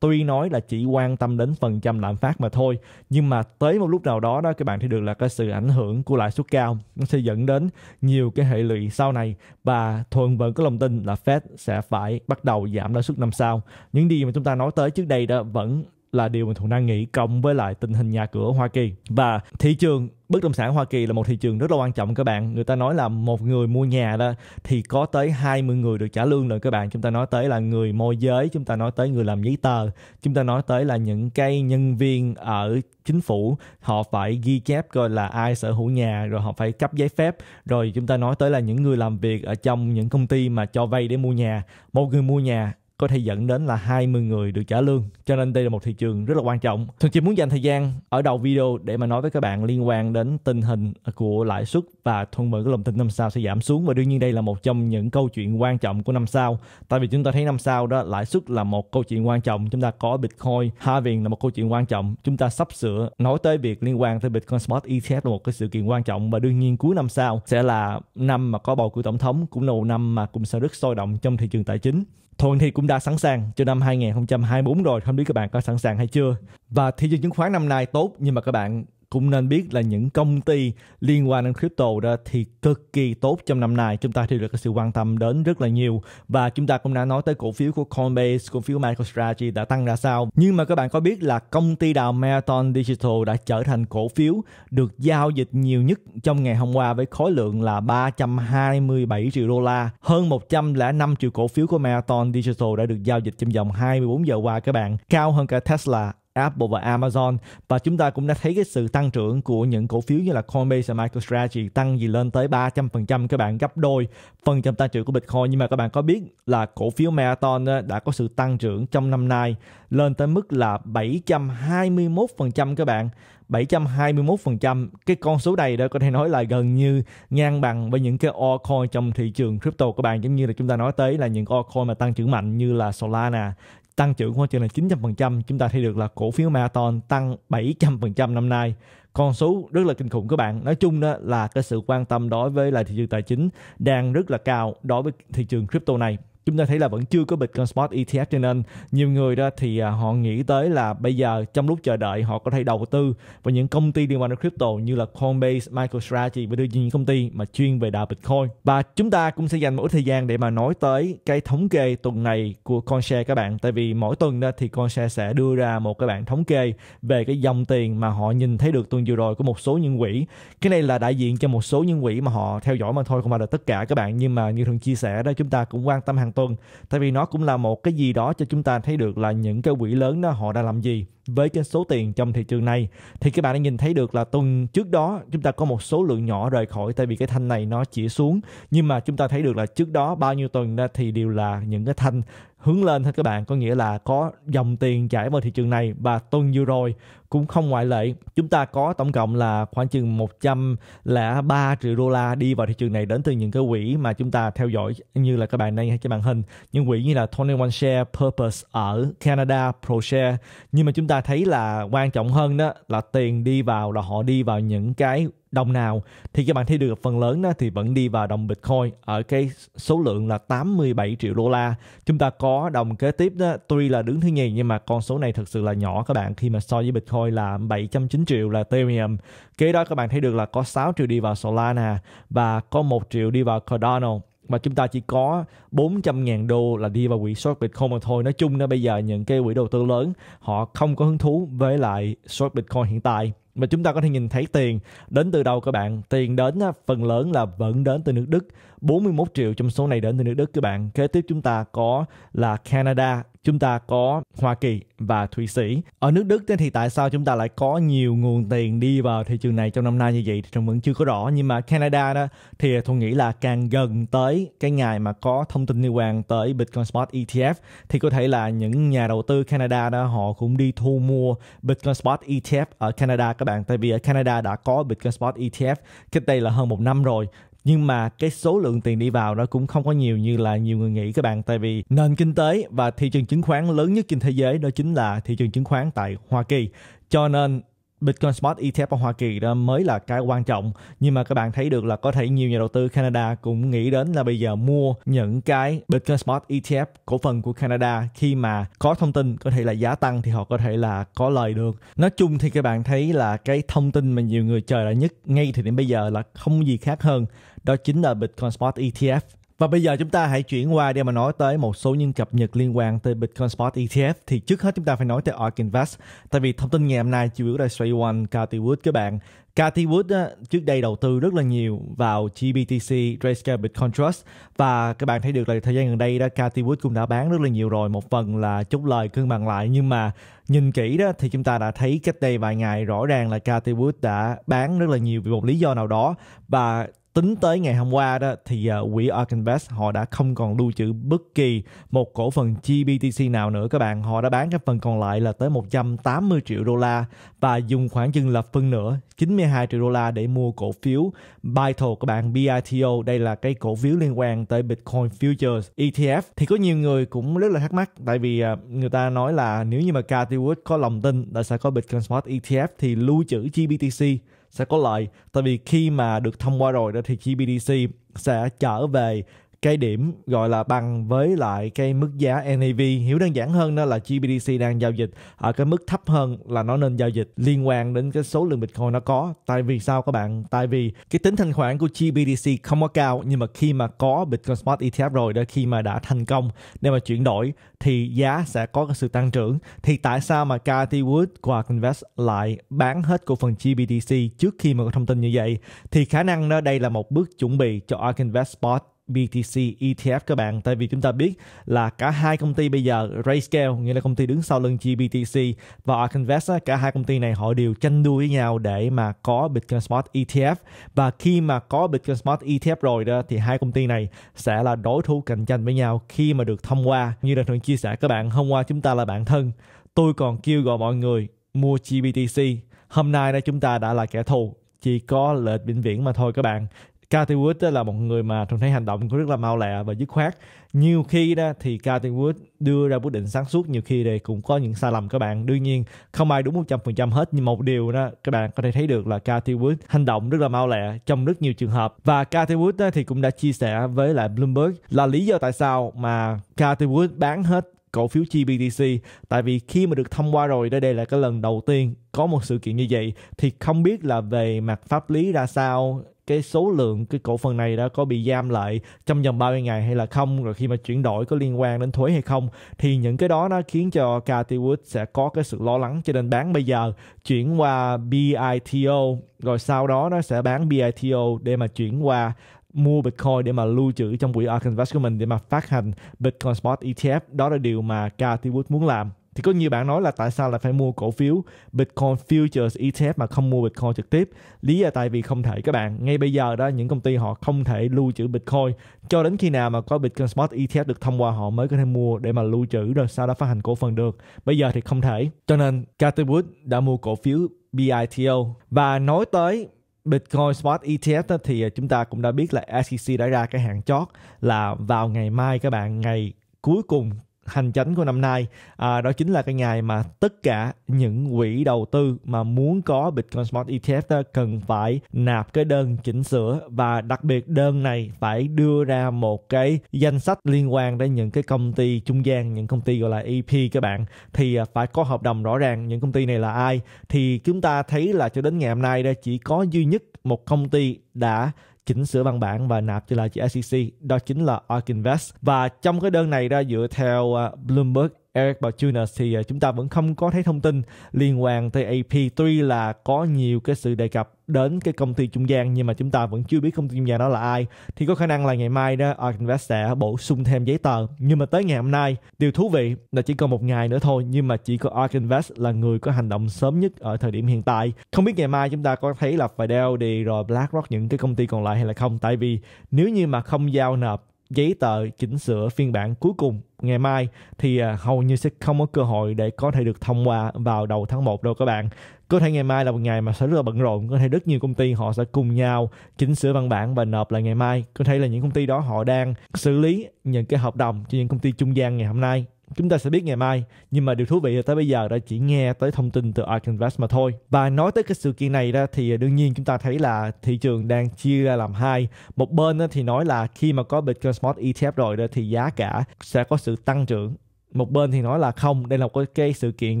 A: tuy nói là chỉ quan tâm đến phần trăm lạm phát mà thôi nhưng mà tới một lúc nào đó đó các bạn thấy được là cái sự ảnh hưởng của lãi suất cao nó sẽ dẫn đến nhiều cái hệ lụy sau này và thuận vẫn có lòng tin là Fed sẽ phải bắt đầu giảm lãi suất năm sau những gì mà chúng ta nói tới trước đây đó vẫn là điều mình thường đang nghĩ cộng với lại tình hình nhà cửa Hoa Kỳ và thị trường bất động sản Hoa Kỳ là một thị trường rất là quan trọng các bạn người ta nói là một người mua nhà đó thì có tới 20 người được trả lương rồi các bạn chúng ta nói tới là người môi giới chúng ta nói tới người làm giấy tờ chúng ta nói tới là những cái nhân viên ở chính phủ họ phải ghi chép coi là ai sở hữu nhà rồi họ phải cấp giấy phép rồi chúng ta nói tới là những người làm việc ở trong những công ty mà cho vay để mua nhà một người mua nhà có thể dẫn đến là 20 người được trả lương. Cho nên đây là một thị trường rất là quan trọng. Thường chỉ muốn dành thời gian ở đầu video để mà nói với các bạn liên quan đến tình hình của lãi suất và thuận vọng của lòng tin năm sau sẽ giảm xuống và đương nhiên đây là một trong những câu chuyện quan trọng của năm sau. Tại vì chúng ta thấy năm sau đó lãi suất là một câu chuyện quan trọng. Chúng ta có Bitcoin, halving là một câu chuyện quan trọng. Chúng ta sắp sửa nói tới việc liên quan tới Bitcoin Spot ETF là một cái sự kiện quan trọng và đương nhiên cuối năm sau sẽ là năm mà có bầu cử tổng thống cũng là một năm mà cũng sẽ rất sôi động trong thị trường tài chính. Thuận thì cũng cũng đã sẵn sàng cho năm 2024 rồi. Không biết các bạn có sẵn sàng hay chưa? Và thị trường chứng khoán năm nay tốt nhưng mà các bạn cũng nên biết là những công ty liên quan đến crypto đó thì cực kỳ tốt trong năm nay chúng ta thì được sự quan tâm đến rất là nhiều và chúng ta cũng đã nói tới cổ phiếu của Coinbase, cổ phiếu MicroStrategy đã tăng ra sao. Nhưng mà các bạn có biết là công ty đào Marathon Digital đã trở thành cổ phiếu được giao dịch nhiều nhất trong ngày hôm qua với khối lượng là 327 triệu đô la, hơn 105 triệu cổ phiếu của Marathon Digital đã được giao dịch trong vòng 24 giờ qua các bạn, cao hơn cả Tesla, Apple và Amazon và chúng ta cũng đã thấy cái sự tăng trưởng của những cổ phiếu như là Coinbase và MicroStrategy tăng gì lên tới 300% các bạn gấp đôi phần trăm tăng trưởng của Bitcoin nhưng mà các bạn có biết là cổ phiếu Marathon đã có sự tăng trưởng trong năm nay lên tới mức là 721% các bạn 721%. Cái con số này đó có thể nói là gần như ngang bằng với những cái altcoin trong thị trường crypto các bạn giống như là chúng ta nói tới là những altcoin mà tăng trưởng mạnh như là Solana, tăng trưởng khoảng chừng là 900%. Chúng ta thấy được là cổ phiếu Marathon tăng 700% năm nay. Con số rất là kinh khủng các bạn. Nói chung đó là cái sự quan tâm đối với là thị trường tài chính đang rất là cao đối với thị trường crypto này chúng ta thấy là vẫn chưa có Bitcoin Spot ETF cho nên nhiều người đó thì à, họ nghĩ tới là bây giờ trong lúc chờ đợi họ có thể đầu tư vào những công ty liên quan đến crypto như là Coinbase, MicroStrategy và đưa nhiên những công ty mà chuyên về đà Bitcoin. Và chúng ta cũng sẽ dành một ít thời gian để mà nói tới cái thống kê tuần này của CoinShare các bạn tại vì mỗi tuần đó thì CoinShare sẽ đưa ra một cái bạn thống kê về cái dòng tiền mà họ nhìn thấy được tuần vừa rồi của một số những quỹ. Cái này là đại diện cho một số những quỹ mà họ theo dõi mà thôi không phải là tất cả các bạn nhưng mà như thường chia sẻ đó chúng ta cũng quan tâm hàng tuần tại vì nó cũng là một cái gì đó cho chúng ta thấy được là những cái quỹ lớn đó họ đã làm gì với cái số tiền trong thị trường này thì các bạn đã nhìn thấy được là tuần trước đó chúng ta có một số lượng nhỏ rời khỏi tại vì cái thanh này nó chỉ xuống nhưng mà chúng ta thấy được là trước đó bao nhiêu tuần thì đều là những cái thanh hướng lên thôi các bạn có nghĩa là có dòng tiền chảy vào thị trường này và tuần vừa rồi cũng không ngoại lệ chúng ta có tổng cộng là khoảng chừng 103 triệu đô la đi vào thị trường này đến từ những cái quỹ mà chúng ta theo dõi như là các bạn đang hay trên màn hình những quỹ như là 21 Share Purpose ở Canada Pro Share nhưng mà chúng ta ta thấy là quan trọng hơn đó là tiền đi vào là họ đi vào những cái đồng nào thì các bạn thấy được phần lớn đó thì vẫn đi vào đồng Bitcoin ở cái số lượng là 87 triệu đô la. Chúng ta có đồng kế tiếp đó tuy là đứng thứ nhì nhưng mà con số này thực sự là nhỏ các bạn khi mà so với Bitcoin là 709 triệu là Ethereum. Kế đó các bạn thấy được là có 6 triệu đi vào Solana và có 1 triệu đi vào Cardano mà chúng ta chỉ có 400.000 đô là đi vào quỹ short Bitcoin mà thôi. Nói chung là bây giờ những cái quỹ đầu tư lớn họ không có hứng thú với lại short Bitcoin hiện tại. Mà chúng ta có thể nhìn thấy tiền đến từ đâu các bạn? Tiền đến phần lớn là vẫn đến từ nước Đức. 41 triệu trong số này đến từ nước Đức các bạn. Kế tiếp chúng ta có là Canada chúng ta có Hoa Kỳ và Thụy Sĩ. Ở nước Đức thì tại sao chúng ta lại có nhiều nguồn tiền đi vào thị trường này trong năm nay như vậy thì Thuận vẫn chưa có rõ. Nhưng mà Canada đó thì tôi nghĩ là càng gần tới cái ngày mà có thông tin liên quan tới Bitcoin Spot ETF thì có thể là những nhà đầu tư Canada đó họ cũng đi thu mua Bitcoin Spot ETF ở Canada các bạn. Tại vì ở Canada đã có Bitcoin Spot ETF cách đây là hơn một năm rồi nhưng mà cái số lượng tiền đi vào nó cũng không có nhiều như là nhiều người nghĩ các bạn tại vì nền kinh tế và thị trường chứng khoán lớn nhất trên thế giới đó chính là thị trường chứng khoán tại Hoa Kỳ cho nên Bitcoin Spot ETF ở Hoa Kỳ đó mới là cái quan trọng nhưng mà các bạn thấy được là có thể nhiều nhà đầu tư Canada cũng nghĩ đến là bây giờ mua những cái Bitcoin Spot ETF cổ phần của Canada khi mà có thông tin có thể là giá tăng thì họ có thể là có lời được nói chung thì các bạn thấy là cái thông tin mà nhiều người chờ đợi nhất ngay thời điểm bây giờ là không gì khác hơn đó chính là Bitcoin Spot ETF. Và bây giờ chúng ta hãy chuyển qua để mà nói tới một số những cập nhật liên quan tới Bitcoin Spot ETF thì trước hết chúng ta phải nói tới ARK Invest tại vì thông tin ngày hôm nay chủ yếu là xoay quanh Cathy Wood các bạn. Cathy Wood á, trước đây đầu tư rất là nhiều vào GBTC, Grayscale Bitcoin Trust và các bạn thấy được là thời gian gần đây đó Cathy Wood cũng đã bán rất là nhiều rồi một phần là chút lời cân bằng lại nhưng mà nhìn kỹ đó thì chúng ta đã thấy cách đây vài ngày rõ ràng là Cathy Wood đã bán rất là nhiều vì một lý do nào đó và tính tới ngày hôm qua đó thì uh, quỹ Invest họ đã không còn lưu trữ bất kỳ một cổ phần GBTC nào nữa các bạn. Họ đã bán cái phần còn lại là tới 180 triệu đô la và dùng khoảng chừng là phân nửa 92 triệu đô la để mua cổ phiếu BITO các bạn BITO đây là cái cổ phiếu liên quan tới Bitcoin Futures ETF thì có nhiều người cũng rất là thắc mắc tại vì uh, người ta nói là nếu như mà Cathy Wood có lòng tin là sẽ có Bitcoin Spot ETF thì lưu trữ GBTC sẽ có lợi tại vì khi mà được thông qua rồi đó thì GBDC sẽ trở về cái điểm gọi là bằng với lại cái mức giá NAV hiểu đơn giản hơn đó là GBDC đang giao dịch ở cái mức thấp hơn là nó nên giao dịch liên quan đến cái số lượng Bitcoin nó có tại vì sao các bạn tại vì cái tính thanh khoản của GBDC không có cao nhưng mà khi mà có Bitcoin Spot ETF rồi đó khi mà đã thành công để mà chuyển đổi thì giá sẽ có cái sự tăng trưởng thì tại sao mà Cathy Wood của Invest lại bán hết cổ phần GBDC trước khi mà có thông tin như vậy thì khả năng đó đây là một bước chuẩn bị cho Ark Invest Spot BTC ETF các bạn tại vì chúng ta biết là cả hai công ty bây giờ Rayscale nghĩa là công ty đứng sau lưng GBTC và Arkinvest cả hai công ty này họ đều tranh đua với nhau để mà có Bitcoin Smart ETF và khi mà có Bitcoin Smart ETF rồi đó thì hai công ty này sẽ là đối thủ cạnh tranh với nhau khi mà được thông qua như là thường chia sẻ các bạn hôm qua chúng ta là bạn thân tôi còn kêu gọi mọi người mua GBTC hôm nay đây chúng ta đã là kẻ thù chỉ có lợi ích vĩnh viễn mà thôi các bạn Cathy Wood là một người mà thường thấy hành động rất là mau lẹ và dứt khoát nhiều khi đó thì Cathy Wood đưa ra quyết định sáng suốt nhiều khi đây cũng có những sai lầm các bạn đương nhiên không ai đúng 100% hết nhưng một điều đó các bạn có thể thấy được là Cathy Wood hành động rất là mau lẹ trong rất nhiều trường hợp và Cathy Wood thì cũng đã chia sẻ với lại Bloomberg là lý do tại sao mà Cathy Wood bán hết cổ phiếu GBTC tại vì khi mà được thông qua rồi đây đây là cái lần đầu tiên có một sự kiện như vậy thì không biết là về mặt pháp lý ra sao cái số lượng cái cổ phần này đã có bị giam lại trong vòng 30 ngày hay là không rồi khi mà chuyển đổi có liên quan đến thuế hay không thì những cái đó nó khiến cho Cathie Wood sẽ có cái sự lo lắng cho nên bán bây giờ chuyển qua BITO rồi sau đó nó sẽ bán BITO để mà chuyển qua mua Bitcoin để mà lưu trữ trong quỹ Ark Investment để mà phát hành Bitcoin Spot ETF đó là điều mà Cathie Wood muốn làm thì có nhiều bạn nói là tại sao lại phải mua cổ phiếu Bitcoin Futures ETF mà không mua Bitcoin trực tiếp lý do tại vì không thể các bạn ngay bây giờ đó những công ty họ không thể lưu trữ Bitcoin cho đến khi nào mà có Bitcoin Spot ETF được thông qua họ mới có thể mua để mà lưu trữ rồi sau đó phát hành cổ phần được bây giờ thì không thể cho nên Cathy đã mua cổ phiếu BITO và nói tới Bitcoin Spot ETF đó thì chúng ta cũng đã biết là SEC đã ra cái hạn chót là vào ngày mai các bạn ngày cuối cùng hành chánh của năm nay à, đó chính là cái ngày mà tất cả những quỹ đầu tư mà muốn có Bitcoin Smart ETF đó cần phải nạp cái đơn chỉnh sửa và đặc biệt đơn này phải đưa ra một cái danh sách liên quan đến những cái công ty trung gian những công ty gọi là EP các bạn thì à, phải có hợp đồng rõ ràng những công ty này là ai thì chúng ta thấy là cho đến ngày hôm nay đây chỉ có duy nhất một công ty đã chỉnh sửa văn bản và nạp trở lại cho SEC đó chính là ARK Invest và trong cái đơn này ra dựa theo à, Bloomberg Eric Balchunas thì ờ, chúng ta vẫn không có thấy thông tin liên quan tới AP tuy là có nhiều cái sự đề cập đến cái công ty trung gian nhưng mà chúng ta vẫn chưa biết công ty trung gian đó là ai thì có khả năng là ngày mai đó Ark Invest sẽ bổ sung thêm giấy tờ nhưng mà tới ngày hôm nay điều thú vị là chỉ còn một ngày nữa thôi nhưng mà chỉ có Ark Invest là người có hành động sớm nhất ở thời điểm hiện tại không biết ngày mai chúng ta có thấy là Fidel đi rồi BlackRock những cái công ty còn lại hay là không tại vì nếu như mà không giao nộp giấy tờ chỉnh sửa phiên bản cuối cùng ngày mai thì à, hầu như sẽ không có cơ hội để có thể được thông qua vào đầu tháng 1 đâu các bạn. Có thể ngày mai là một ngày mà sẽ rất là bận rộn, có thể rất nhiều công ty họ sẽ cùng nhau chỉnh sửa văn bản và nộp lại ngày mai. Có thể là những công ty đó họ đang xử lý những cái hợp đồng cho những công ty trung gian ngày hôm nay chúng ta sẽ biết ngày mai nhưng mà điều thú vị là tới bây giờ đã chỉ nghe tới thông tin từ Arkinvest mà thôi và nói tới cái sự kiện này ra thì đương nhiên chúng ta thấy là thị trường đang chia ra làm hai một bên thì nói là khi mà có Bitcoin Smart ETF rồi đó thì giá cả sẽ có sự tăng trưởng một bên thì nói là không đây là một cái sự kiện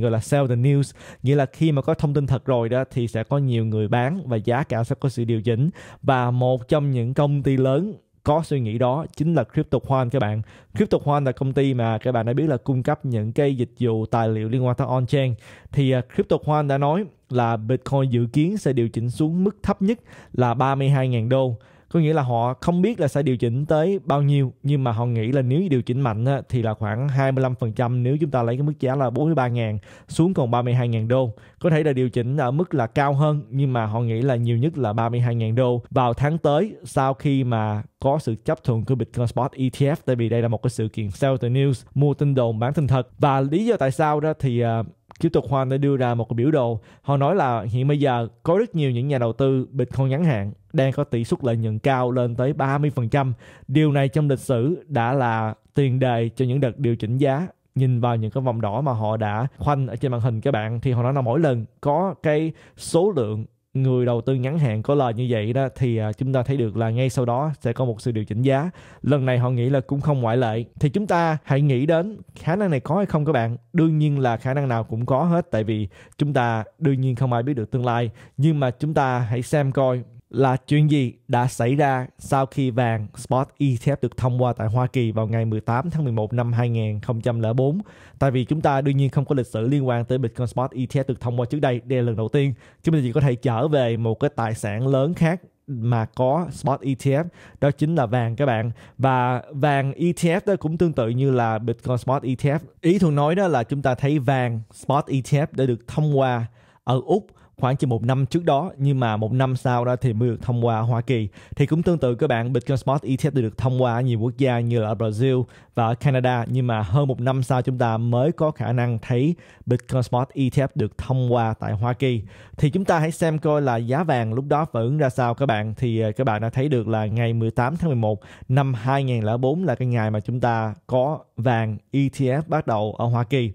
A: gọi là sell the news nghĩa là khi mà có thông tin thật rồi đó thì sẽ có nhiều người bán và giá cả sẽ có sự điều chỉnh và một trong những công ty lớn có suy nghĩ đó chính là Crypto các bạn. Crypto là công ty mà các bạn đã biết là cung cấp những cái dịch vụ tài liệu liên quan tới on-chain. Thì à, Crypto đã nói là Bitcoin dự kiến sẽ điều chỉnh xuống mức thấp nhất là 32.000 đô có nghĩa là họ không biết là sẽ điều chỉnh tới bao nhiêu nhưng mà họ nghĩ là nếu điều chỉnh mạnh á, thì là khoảng 25% nếu chúng ta lấy cái mức giá là 43 ngàn xuống còn 32 ngàn đô có thể là điều chỉnh ở mức là cao hơn nhưng mà họ nghĩ là nhiều nhất là 32 ngàn đô vào tháng tới sau khi mà có sự chấp thuận của Bitcoin Spot ETF tại vì đây là một cái sự kiện sell the news mua tin đồn bán tin thật và lý do tại sao đó thì uh, Kỹ thuật hoàng đã đưa ra một cái biểu đồ. Họ nói là hiện bây giờ có rất nhiều những nhà đầu tư Bitcoin ngắn hạn đang có tỷ suất lợi nhuận cao lên tới 30%. Điều này trong lịch sử đã là tiền đề cho những đợt điều chỉnh giá nhìn vào những cái vòng đỏ mà họ đã khoanh ở trên màn hình các bạn thì họ nói là mỗi lần có cái số lượng người đầu tư ngắn hạn có lời như vậy đó thì à, chúng ta thấy được là ngay sau đó sẽ có một sự điều chỉnh giá lần này họ nghĩ là cũng không ngoại lệ thì chúng ta hãy nghĩ đến khả năng này có hay không các bạn đương nhiên là khả năng nào cũng có hết tại vì chúng ta đương nhiên không ai biết được tương lai nhưng mà chúng ta hãy xem coi là chuyện gì đã xảy ra sau khi vàng Spot ETF được thông qua tại Hoa Kỳ vào ngày 18 tháng 11 năm 2004. Tại vì chúng ta đương nhiên không có lịch sử liên quan tới Bitcoin Spot ETF được thông qua trước đây. Đây là lần đầu tiên. Chúng ta chỉ có thể trở về một cái tài sản lớn khác mà có spot ETF đó chính là vàng các bạn và vàng ETF đó cũng tương tự như là Bitcoin spot ETF ý thường nói đó là chúng ta thấy vàng spot ETF đã được thông qua ở Úc khoảng chỉ một năm trước đó nhưng mà một năm sau đó thì mới được thông qua Hoa Kỳ thì cũng tương tự các bạn Bitcoin Spot ETF được thông qua nhiều quốc gia như là Brazil và Canada nhưng mà hơn một năm sau chúng ta mới có khả năng thấy Bitcoin Spot ETF được thông qua tại Hoa Kỳ thì chúng ta hãy xem coi là giá vàng lúc đó phản ứng ra sao các bạn thì à, các bạn đã thấy được là ngày 18 tháng 11 năm 2004 là cái ngày mà chúng ta có vàng ETF bắt đầu ở Hoa Kỳ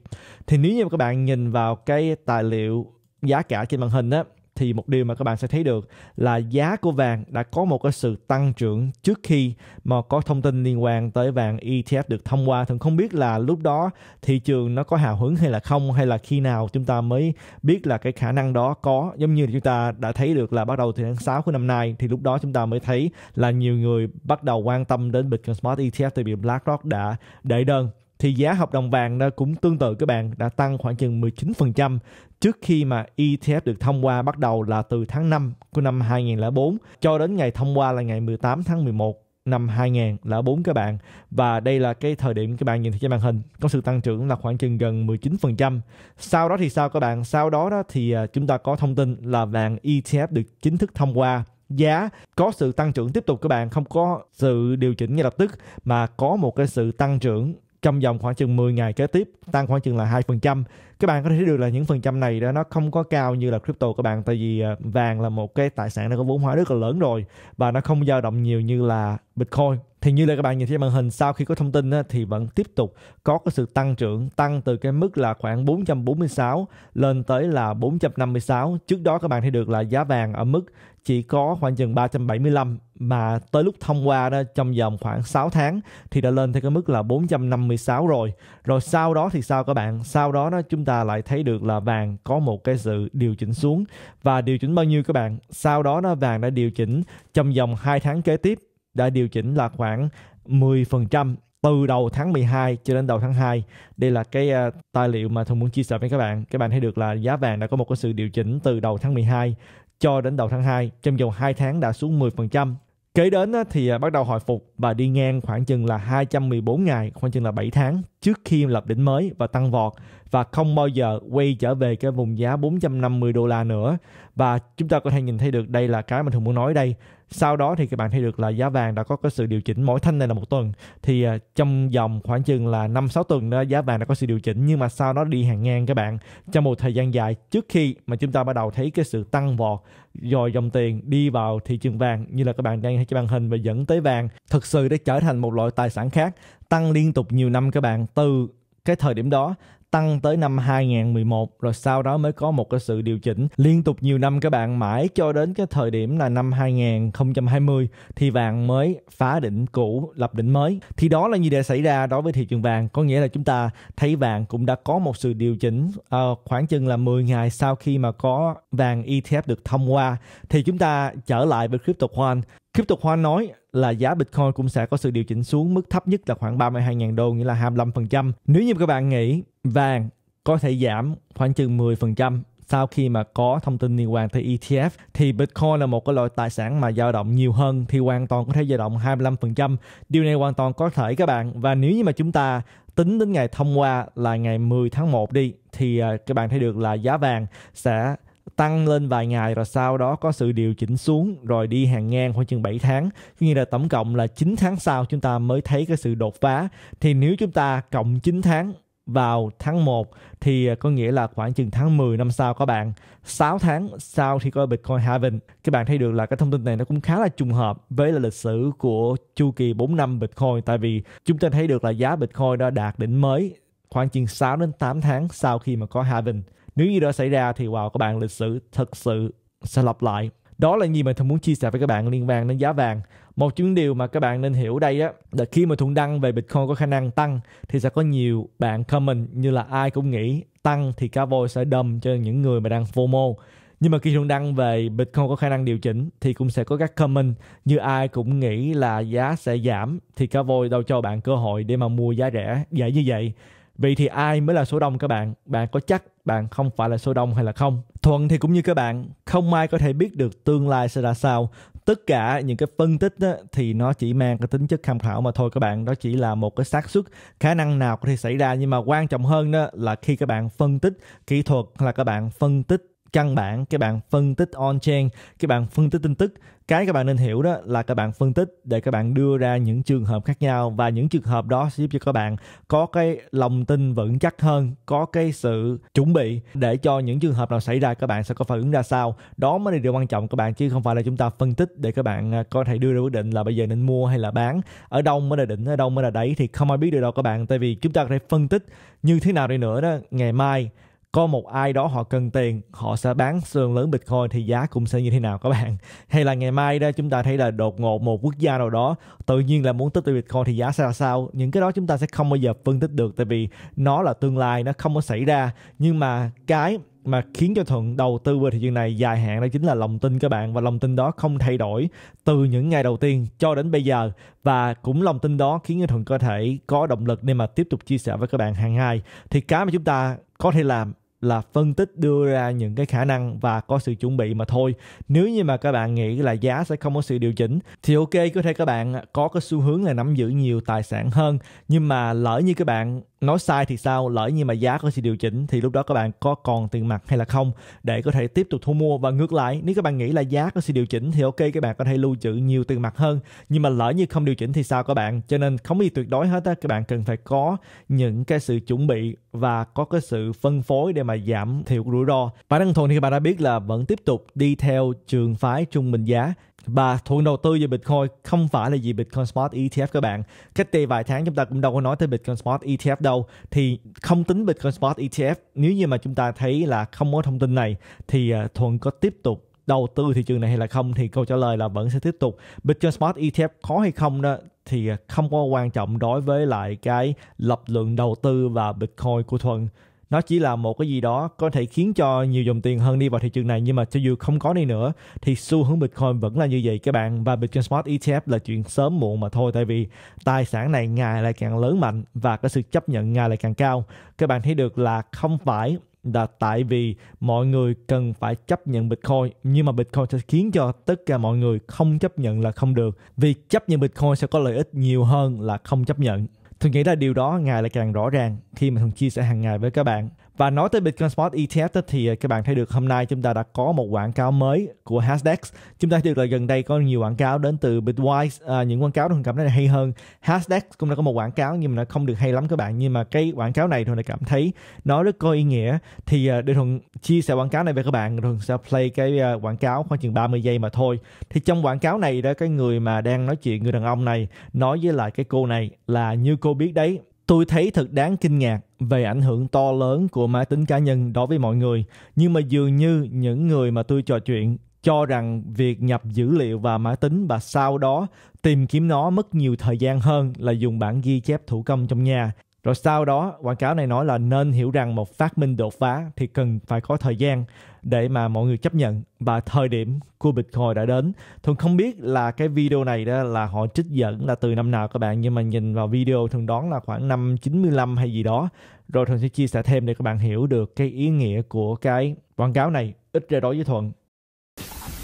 A: thì nếu như các bạn nhìn vào cái tài liệu giá cả trên màn hình á thì một điều mà các bạn sẽ thấy được là giá của vàng đã có một cái sự tăng trưởng trước khi mà có thông tin liên quan tới vàng ETF được thông qua thì không biết là lúc đó thị trường nó có hào hứng hay là không hay là khi nào chúng ta mới biết là cái khả năng đó có giống như chúng ta đã thấy được là bắt đầu từ tháng 6 của năm nay thì lúc đó chúng ta mới thấy là nhiều người bắt đầu quan tâm đến Bitcoin Smart ETF từ việc BlackRock đã đẩy đơn thì giá hợp đồng vàng nó cũng tương tự các bạn đã tăng khoảng chừng 19% trước khi mà ETF được thông qua bắt đầu là từ tháng 5 của năm 2004 cho đến ngày thông qua là ngày 18 tháng 11 năm 2004 các bạn và đây là cái thời điểm các bạn nhìn thấy trên màn hình có sự tăng trưởng là khoảng chừng gần 19%. Sau đó thì sao các bạn? Sau đó đó thì à, chúng ta có thông tin là vàng ETF được chính thức thông qua giá có sự tăng trưởng tiếp tục các bạn không có sự điều chỉnh ngay lập tức mà có một cái sự tăng trưởng trong vòng khoảng chừng 10 ngày kế tiếp tăng khoảng chừng là 2%. Các bạn có thể thấy được là những phần trăm này đó nó không có cao như là crypto các bạn tại vì ờ, vàng là một cái tài sản nó có vốn hóa rất là lớn rồi và nó không dao động nhiều như là Bitcoin. Thì như là các bạn nhìn thấy màn hình sau khi có thông tin thì vẫn tiếp tục có cái sự tăng trưởng tăng từ cái mức là khoảng 446 lên tới là 456. Trước đó các bạn thấy được là giá vàng ở mức chỉ có khoảng chừng 375 mà tới lúc thông qua đó trong vòng khoảng 6 tháng thì đã lên theo cái mức là 456 rồi. Rồi sau đó thì sao các bạn? Sau đó đó chúng ta lại thấy được là vàng có một cái sự điều chỉnh xuống và điều chỉnh bao nhiêu các bạn? Sau đó nó vàng đã điều chỉnh trong vòng 2 tháng kế tiếp đã điều chỉnh là khoảng 10% từ đầu tháng 12 cho đến đầu tháng 2. Đây là cái uh, tài liệu mà Thùng muốn chia sẻ với các bạn. Các bạn thấy được là giá vàng đã có một cái sự điều chỉnh từ đầu tháng 12 cho đến đầu tháng 2 trong vòng 2 tháng đã xuống 10%. Kế đến thì à, bắt đầu hồi phục và đi ngang khoảng chừng là 214 ngày, khoảng chừng là 7 tháng trước khi lập đỉnh mới và tăng vọt và không bao giờ quay trở về cái vùng giá 450 đô la nữa. Và chúng ta có thể nhìn thấy được đây là cái mà thường muốn nói đây sau đó thì các bạn thấy được là giá vàng đã có cái sự điều chỉnh mỗi thanh này là một tuần thì à, trong vòng khoảng chừng là năm sáu tuần đó giá vàng đã có sự điều chỉnh nhưng mà sau đó đi hàng ngang các bạn trong một thời gian dài trước khi mà chúng ta bắt đầu thấy cái sự tăng vọt rồi dòng tiền đi vào thị trường vàng như là các bạn đang thấy trên màn hình và dẫn tới vàng thực sự đã trở thành một loại tài sản khác tăng liên tục nhiều năm các bạn từ cái thời điểm đó tăng tới năm 2011 rồi sau đó mới có một cái sự điều chỉnh liên tục nhiều năm các bạn mãi cho đến cái thời điểm là năm 2020 thì vàng mới phá đỉnh cũ lập đỉnh mới thì đó là gì đã xảy ra đối với thị trường vàng có nghĩa là chúng ta thấy vàng cũng đã có một sự điều chỉnh uh, khoảng chừng là 10 ngày sau khi mà có vàng ETF được thông qua thì chúng ta trở lại với crypto coin Tiếp tục Hoa nói là giá Bitcoin cũng sẽ có sự điều chỉnh xuống mức thấp nhất là khoảng 32.000 đô, nghĩa là 25%. Nếu như các bạn nghĩ vàng có thể giảm khoảng chừng 10% sau khi mà có thông tin liên quan tới ETF thì Bitcoin là một cái loại tài sản mà dao động nhiều hơn thì hoàn toàn có thể dao động 25%. Điều này hoàn toàn có thể các bạn và nếu như mà chúng ta tính đến ngày thông qua là ngày 10 tháng 1 đi thì à, các bạn thấy được là giá vàng sẽ tăng lên vài ngày rồi sau đó có sự điều chỉnh xuống rồi đi hàng ngang khoảng chừng 7 tháng có nghĩa là tổng cộng là 9 tháng sau chúng ta mới thấy cái sự đột phá thì nếu chúng ta cộng 9 tháng vào tháng 1 thì à, có nghĩa là khoảng chừng tháng 10 năm sau các bạn 6 tháng sau thì có Bitcoin halving các bạn thấy được là cái thông tin này nó cũng khá là trùng hợp với là lịch sử của chu kỳ 4 năm Bitcoin tại vì chúng ta thấy được là giá Bitcoin đã đạt đỉnh mới khoảng chừng 6 đến 8 tháng sau khi mà có halving nếu như đó xảy ra thì wow các bạn lịch sử thật sự sẽ lặp lại. Đó là gì mà Thuận muốn chia sẻ với các bạn liên quan đến giá vàng. Một trong những điều mà các bạn nên hiểu đây á là khi mà Thuận đăng về Bitcoin có khả năng tăng thì sẽ có nhiều bạn comment như là ai cũng nghĩ tăng thì cá voi sẽ đâm cho những người mà đang FOMO. Nhưng mà khi Thuận đăng về Bitcoin có khả năng điều chỉnh thì cũng sẽ có các comment như ai cũng nghĩ là giá sẽ giảm thì cá voi đâu cho bạn cơ hội để mà mua giá rẻ dễ như vậy. Vậy thì ai mới là số đông các bạn? Bạn có chắc bạn không phải là số đông hay là không? Thuận thì cũng như các bạn, không ai có thể biết được tương lai sẽ ra sao. Tất cả những cái phân tích đó, thì nó chỉ mang cái tính chất tham khảo mà thôi các bạn. Đó chỉ là một cái xác suất khả năng nào có thể xảy ra. Nhưng mà quan trọng hơn đó là khi các bạn phân tích kỹ thuật là các bạn phân tích căn bản cái bạn phân tích on chain cái bạn phân tích tin tức cái các bạn nên hiểu đó là các bạn phân tích để các bạn đưa ra những trường hợp khác nhau và những trường hợp đó sẽ giúp cho các bạn có cái lòng tin vững chắc hơn có cái sự chuẩn bị để cho những trường hợp nào xảy ra các bạn sẽ có phản ứng ra sao đó mới là điều quan trọng các bạn chứ không phải là chúng ta phân tích để các bạn à, có thể đưa ra quyết định là bây giờ nên mua hay là bán ở đâu mới là đỉnh ở đâu mới là đáy thì không ai biết được đâu các bạn tại vì chúng ta có thể phân tích như thế nào đi nữa đó ngày mai có một ai đó họ cần tiền họ sẽ bán sườn lớn bitcoin thì giá cũng sẽ như thế nào các bạn *laughs* hay là ngày mai đó chúng ta thấy là đột ngột một quốc gia nào đó tự nhiên là muốn tích tụ bitcoin thì giá sẽ ra sao những cái đó chúng ta sẽ không bao giờ phân tích được tại vì nó là tương lai nó không có xảy ra nhưng mà cái mà khiến cho thuận đầu tư về thị trường này dài hạn đó chính là lòng tin các bạn và lòng tin đó không thay đổi từ những ngày đầu tiên cho đến bây giờ và cũng lòng tin đó khiến cho thuận có thể có động lực để mà tiếp tục chia sẻ với các bạn hàng ngày thì cái mà chúng ta có thể làm là phân tích đưa ra những cái khả năng và có sự chuẩn bị mà thôi nếu như mà các bạn nghĩ là giá sẽ không có sự điều chỉnh thì ok có thể các bạn có cái xu hướng là nắm giữ nhiều tài sản hơn nhưng mà lỡ như các bạn nói sai thì sao lỡ như mà giá có sự điều chỉnh thì lúc đó các bạn có còn tiền mặt hay là không để có thể tiếp tục thu mua và ngược lại nếu các bạn nghĩ là giá có sự điều chỉnh thì ok các bạn có thể lưu trữ nhiều tiền mặt hơn nhưng mà lỡ như không điều chỉnh thì sao các bạn cho nên không gì tuyệt đối hết á các bạn cần phải có những cái sự chuẩn bị và có cái sự phân phối để mà giảm thiểu rủi ro và đơn thuần thì các bạn đã biết là vẫn tiếp tục đi theo trường phái trung bình giá và thuận đầu tư về Bitcoin không phải là gì Bitcoin Spot ETF các bạn. Cách đây vài tháng chúng ta cũng đâu có nói tới Bitcoin Spot ETF đâu. Thì không tính Bitcoin Spot ETF, nếu như mà chúng ta thấy là không có thông tin này thì à, Thuận có tiếp tục đầu tư thị trường này hay là không thì câu trả lời là vẫn sẽ tiếp tục Bitcoin Spot ETF có hay không đó thì à, không có quan trọng đối với lại cái lập lượng đầu tư và Bitcoin của Thuận nó chỉ là một cái gì đó có thể khiến cho nhiều dòng tiền hơn đi vào thị trường này nhưng mà cho dù không có đi nữa thì xu hướng Bitcoin vẫn là như vậy các bạn và Bitcoin Spot ETF là chuyện sớm muộn mà thôi tại vì tài sản này ngày lại càng lớn mạnh và cái sự chấp nhận ngày lại càng cao các bạn thấy được là không phải là tại vì mọi người cần phải chấp nhận Bitcoin nhưng mà Bitcoin sẽ khiến cho tất cả mọi người không chấp nhận là không được vì chấp nhận Bitcoin sẽ có lợi ích nhiều hơn là không chấp nhận thường nghĩ là điều đó càng ngày là càng rõ ràng khi mà thường chia sẻ hàng ngày với các bạn và nói tới Bitcoin Spot ETF thì à, các bạn thấy được hôm nay chúng ta đã có một quảng cáo mới của Hasdex. Chúng ta thấy được là gần đây có nhiều quảng cáo đến từ Bitwise, à, những quảng cáo tôi cảm thấy là hay hơn. Hasdex cũng đã có một quảng cáo nhưng mà nó không được hay lắm các bạn. Nhưng mà cái quảng cáo này tôi lại cảm thấy nó rất có ý nghĩa. Thì à, để Thuận chia sẻ quảng cáo này với các bạn, Thuận sẽ play cái à, quảng cáo khoảng chừng 30 giây mà thôi. Thì trong quảng cáo này đó cái người mà đang nói chuyện người đàn ông này nói với lại cái cô này là như cô biết đấy Tôi thấy thật đáng kinh ngạc về ảnh hưởng to lớn của máy tính cá nhân đối với mọi người, nhưng mà dường như những người mà tôi trò chuyện cho rằng việc nhập dữ liệu vào máy tính và sau đó tìm kiếm nó mất nhiều thời gian hơn là dùng bản ghi chép thủ công trong nhà. Rồi sau đó quảng cáo này nói là nên hiểu rằng một phát minh đột phá thì cần phải có thời gian để mà mọi người chấp nhận và thời điểm của Bitcoin đã đến. Thường không biết là cái video này đó là họ trích dẫn là từ năm nào các bạn nhưng mà nhìn vào video thường đoán là khoảng năm 95 hay gì đó. Rồi thường sẽ chia sẻ thêm để các bạn hiểu được cái ý nghĩa của cái quảng cáo này ít ra đối với Thuận.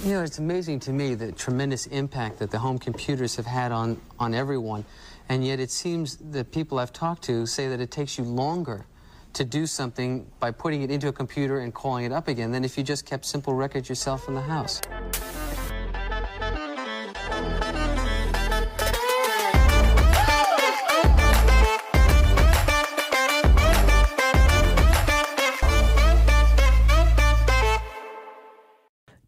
A: You know, it's amazing to me the tremendous impact that the home computers have had on on everyone. And yet it seems that people I've talked to say that it takes you longer to do something by putting it into a computer and calling it up again than if you just kept simple records yourself in the house.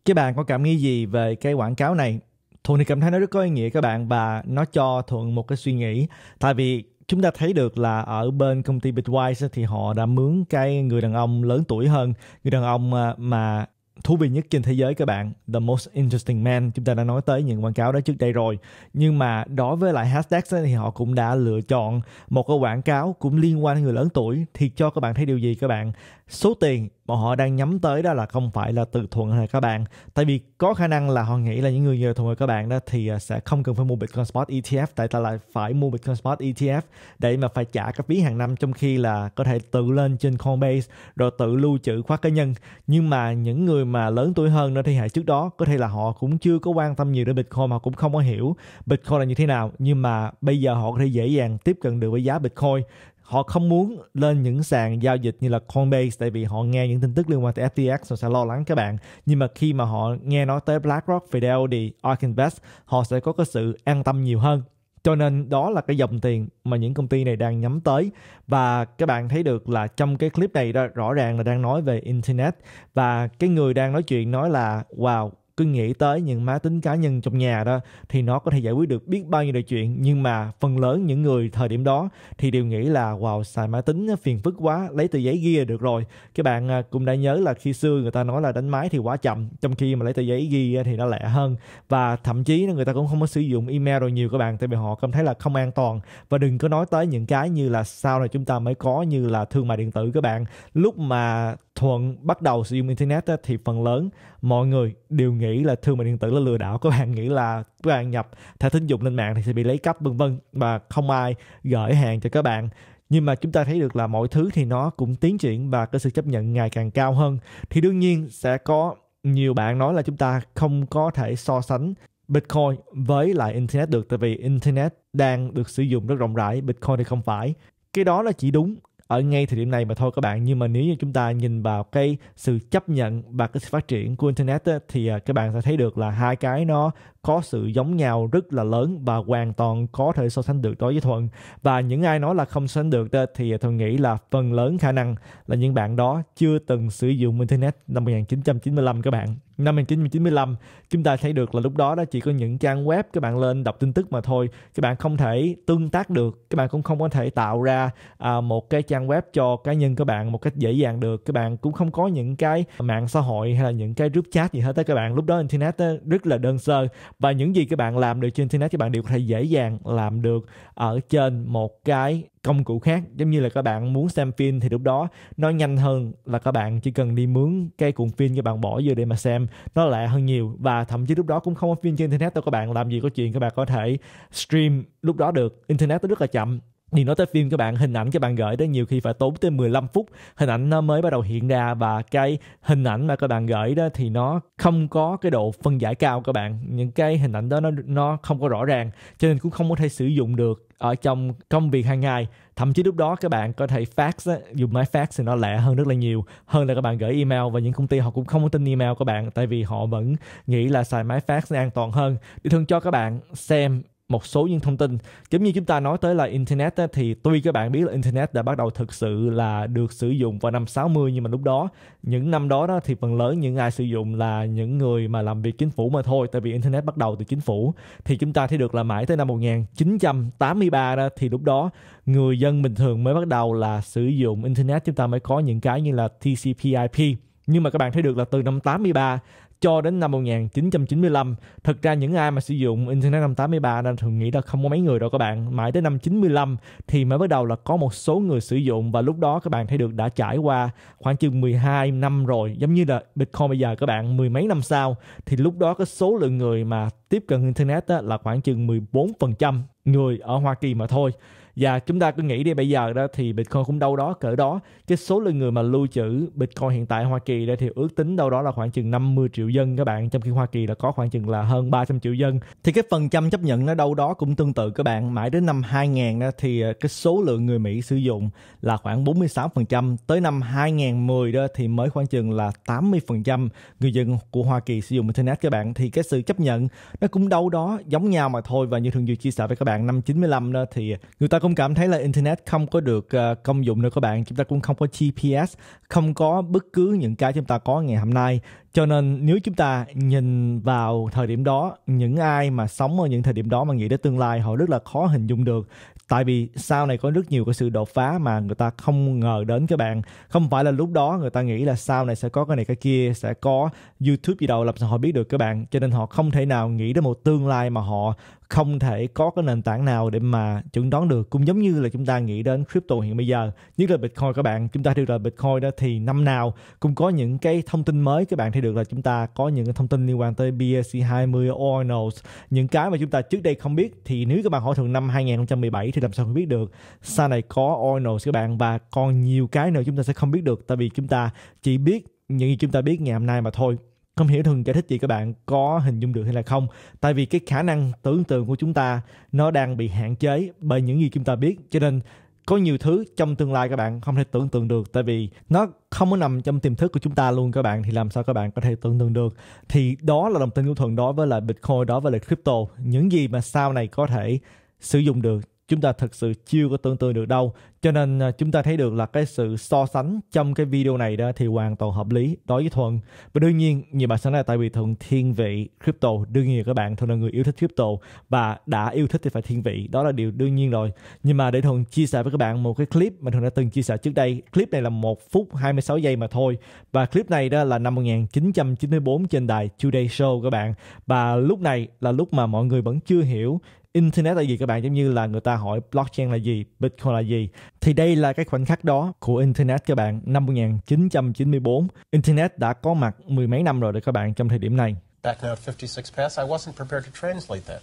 A: Các bạn có cảm nghĩ gì về cái quảng cáo này? thuận thì cảm thấy nó rất có ý nghĩa các bạn và nó cho thuận một cái suy nghĩ tại vì chúng ta thấy được là ở bên công ty Bitwise thì họ đã mướn cái người đàn ông lớn tuổi hơn người đàn ông à, mà thú vị nhất trên thế giới các bạn the most interesting man chúng ta đã nói tới những quảng cáo đó trước đây rồi nhưng mà đối với lại hashtag thì họ cũng đã lựa chọn một cái quảng cáo cũng liên quan đến người lớn tuổi thì cho các bạn thấy điều gì các bạn số tiền mà họ đang nhắm tới đó là không phải là từ thuận hay các bạn tại vì có khả năng là họ nghĩ là những người như thuận hay các bạn đó thì à, sẽ không cần phải mua Bitcoin Spot ETF tại ta lại phải mua Bitcoin Spot ETF để mà phải trả các phí hàng năm trong khi là có thể tự lên trên Coinbase rồi tự lưu trữ khóa cá nhân nhưng mà những người mà lớn tuổi hơn nữa thì hệ trước đó có thể là họ cũng chưa có quan tâm nhiều đến Bitcoin mà cũng không có hiểu Bitcoin là như thế nào nhưng mà bây giờ họ có thể dễ dàng tiếp cận được với giá Bitcoin họ không muốn lên những sàn giao dịch như là Coinbase tại vì họ nghe những tin tức liên quan tới FTX họ sẽ lo lắng các bạn nhưng mà khi mà họ nghe nói tới BlackRock, Fidelity, ARK Invest họ sẽ có cái sự an tâm nhiều hơn cho nên đó là cái dòng tiền mà những công ty này đang nhắm tới và các bạn thấy được là trong cái clip này đó rõ ràng là đang nói về internet và cái người đang nói chuyện nói là wow cứ nghĩ tới những máy tính cá nhân trong nhà đó thì nó có thể giải quyết được biết bao nhiêu điều chuyện nhưng mà phần lớn những người thời điểm đó thì đều nghĩ là wow xài máy tính phiền phức quá lấy tờ giấy ghi được rồi các bạn à, cũng đã nhớ là khi xưa người ta nói là đánh máy thì quá chậm trong khi mà lấy tờ giấy ghi thì nó lẹ hơn và thậm chí người ta cũng không có sử dụng email rồi nhiều các bạn tại vì họ cảm thấy là không an toàn và đừng có nói tới những cái như là sau này chúng ta mới có như là thương mại điện tử các bạn lúc mà thuận bắt đầu sử dụng internet thì phần lớn mọi người đều nghĩ là thương mại điện tử là lừa đảo các bạn nghĩ là các bạn nhập thẻ tín dụng lên mạng thì sẽ bị lấy cắp vân vân và không ai gửi hàng cho các bạn nhưng mà chúng ta thấy được là mọi thứ thì nó cũng tiến triển và cái sự chấp nhận ngày càng cao hơn thì đương nhiên sẽ có nhiều bạn nói là chúng ta không có thể so sánh Bitcoin với lại Internet được tại vì Internet đang được sử dụng rất rộng rãi, Bitcoin thì không phải. Cái đó là chỉ đúng ở ngay thời điểm này mà thôi các bạn nhưng mà nếu như chúng ta nhìn vào cái sự chấp nhận và cái sự phát triển của internet á, thì à, các bạn sẽ thấy được là hai cái nó có sự giống nhau rất là lớn và hoàn toàn có thể so sánh được đối với thuận và những ai nói là không so sánh được thì à, tôi nghĩ là phần lớn khả năng là những bạn đó chưa từng sử dụng internet năm 1995 các bạn năm 1995 chúng ta thấy được là lúc đó đó chỉ có những trang web các bạn lên đọc tin tức mà thôi các bạn không thể tương tác được các bạn cũng không có thể tạo ra à, một cái trang web cho cá nhân các bạn một cách dễ dàng được các bạn cũng không có những cái mạng xã hội hay là những cái group chat gì hết tới các bạn lúc đó internet rất là đơn sơ và những gì các bạn làm được trên internet các bạn đều có thể dễ dàng làm được ở trên một cái công cụ khác giống như là các bạn muốn xem phim thì lúc đó nó nhanh hơn là các bạn chỉ cần đi mướn cái cuộn phim các bạn bỏ vô để mà xem nó lẹ hơn nhiều và thậm chí lúc đó cũng không có phim trên internet đâu các bạn làm gì có chuyện các bạn có thể stream lúc đó được internet nó rất là chậm đi nói tới phim các bạn hình ảnh các bạn gửi đó nhiều khi phải tốn tới 15 phút hình ảnh nó mới bắt đầu hiện ra và cái hình ảnh mà các bạn gửi đó thì nó không có cái độ phân giải cao các bạn những cái hình ảnh đó nó nó không có rõ ràng cho nên cũng không có thể sử dụng được ở trong công việc hàng ngày thậm chí lúc đó các bạn có thể fax á, dùng máy fax thì nó lẹ hơn rất là nhiều hơn là các bạn gửi email và những công ty họ cũng không có tin email các bạn tại vì họ vẫn nghĩ là xài máy fax sẽ an toàn hơn để thương cho các bạn xem một số những thông tin giống như chúng ta nói tới là internet á, thì tuy các bạn biết là internet đã bắt đầu thực sự là được sử dụng vào năm 60 nhưng mà lúc đó những năm đó đó thì phần lớn những ai sử dụng là những người mà làm việc chính phủ mà thôi tại vì internet bắt đầu từ chính phủ thì chúng ta thấy được là mãi tới năm 1983 đó thì lúc đó người dân bình thường mới bắt đầu là sử dụng internet chúng ta mới có những cái như là TCP/IP nhưng mà các bạn thấy được là từ năm 83 cho đến năm 1995. Thực ra những ai mà sử dụng Internet năm 83 nên thường nghĩ là không có mấy người đâu các bạn. Mãi tới năm 95 thì mới bắt đầu là có một số người sử dụng và lúc đó các bạn thấy được đã trải qua khoảng chừng 12 năm rồi. Giống như là Bitcoin bây giờ các bạn mười mấy năm sau thì lúc đó cái số lượng người mà tiếp cận Internet là khoảng chừng 14% người ở Hoa Kỳ mà thôi và chúng ta cứ nghĩ đi bây giờ đó thì Bitcoin cũng đâu đó cỡ đó cái số lượng người mà lưu trữ Bitcoin hiện tại Hoa Kỳ đây thì ước tính đâu đó là khoảng chừng 50 triệu dân các bạn trong khi Hoa Kỳ là có khoảng chừng là hơn 300 triệu dân thì cái phần trăm chấp nhận nó đâu đó cũng tương tự các bạn mãi đến năm 2000 đó thì ờ, cái số lượng người Mỹ sử dụng là khoảng 46% tới năm 2010 đó thì mới khoảng chừng là 80% người dân của Hoa Kỳ sử dụng internet các bạn thì cái sự chấp nhận nó cũng đâu đó giống nhau mà thôi và như thường vừa chia sẻ với các bạn năm 95 đó thì người ta có cũng cảm thấy là internet không có được ờ, công dụng nữa các bạn chúng ta cũng không có gps không có bất cứ những cái chúng ta có ngày hôm nay cho nên nếu chúng ta nhìn vào thời điểm đó những ai mà sống ở những thời điểm đó mà nghĩ đến tương lai họ rất là khó hình dung được tại vì sau này có rất nhiều cái sự đột phá mà người ta không ngờ đến các bạn không phải là lúc đó người ta nghĩ là sau này sẽ có cái này cái kia sẽ có youtube gì đâu làm sao họ biết được các bạn cho nên họ không thể nào nghĩ đến một tương lai mà họ không thể có cái nền tảng nào để mà chuẩn đoán được cũng giống như là chúng ta nghĩ đến crypto hiện bây giờ nhất là bitcoin các bạn chúng ta được là bitcoin đó thì năm nào cũng có những cái thông tin mới các bạn thấy được là chúng ta có những cái thông tin liên quan tới BSC 20 Ordinals những cái mà chúng ta trước đây không biết thì nếu các bạn hỏi thường năm 2017 thì làm sao không biết được sau này có Ordinals các bạn và còn nhiều cái nữa chúng ta sẽ không biết được tại vì chúng ta chỉ biết những gì chúng ta biết ngày hôm nay mà thôi không hiểu thường giải thích gì các bạn có hình dung được hay là không tại vì cái khả năng tưởng tượng của chúng ta nó đang bị hạn chế bởi những gì chúng ta biết cho nên có nhiều thứ trong tương lai các bạn không thể tưởng tượng được tại vì nó không có nằm trong tiềm thức của chúng ta luôn các bạn thì làm sao các bạn có thể tưởng tượng được thì đó là đồng tin của thuận đó với lại bitcoin đó với lại crypto những gì mà sau này có thể sử dụng được chúng ta thực sự chưa có tương tự được đâu cho nên à, chúng ta thấy được là cái sự so sánh trong cái video này đó thì hoàn toàn hợp lý đối với thuận và đương nhiên nhiều bạn sẽ nói là tại vì thuận thiên vị crypto đương nhiên các bạn thuận là người yêu thích crypto và đã yêu thích thì phải thiên vị đó là điều đương nhiên rồi nhưng mà để thuận chia sẻ với các bạn một cái clip mà thuận đã từng chia sẻ trước đây clip này là một phút 26 giây mà thôi và clip này đó là năm 1994 trên đài Today Show các bạn và lúc này là lúc mà mọi người vẫn chưa hiểu internet là gì các bạn giống như là người ta hỏi blockchain là gì bitcoin là gì thì đây là cái khoảnh khắc đó của internet các bạn năm 1994 internet đã có mặt mười mấy năm rồi đấy các bạn trong thời điểm này Back now 56 past, I wasn't prepared to translate that.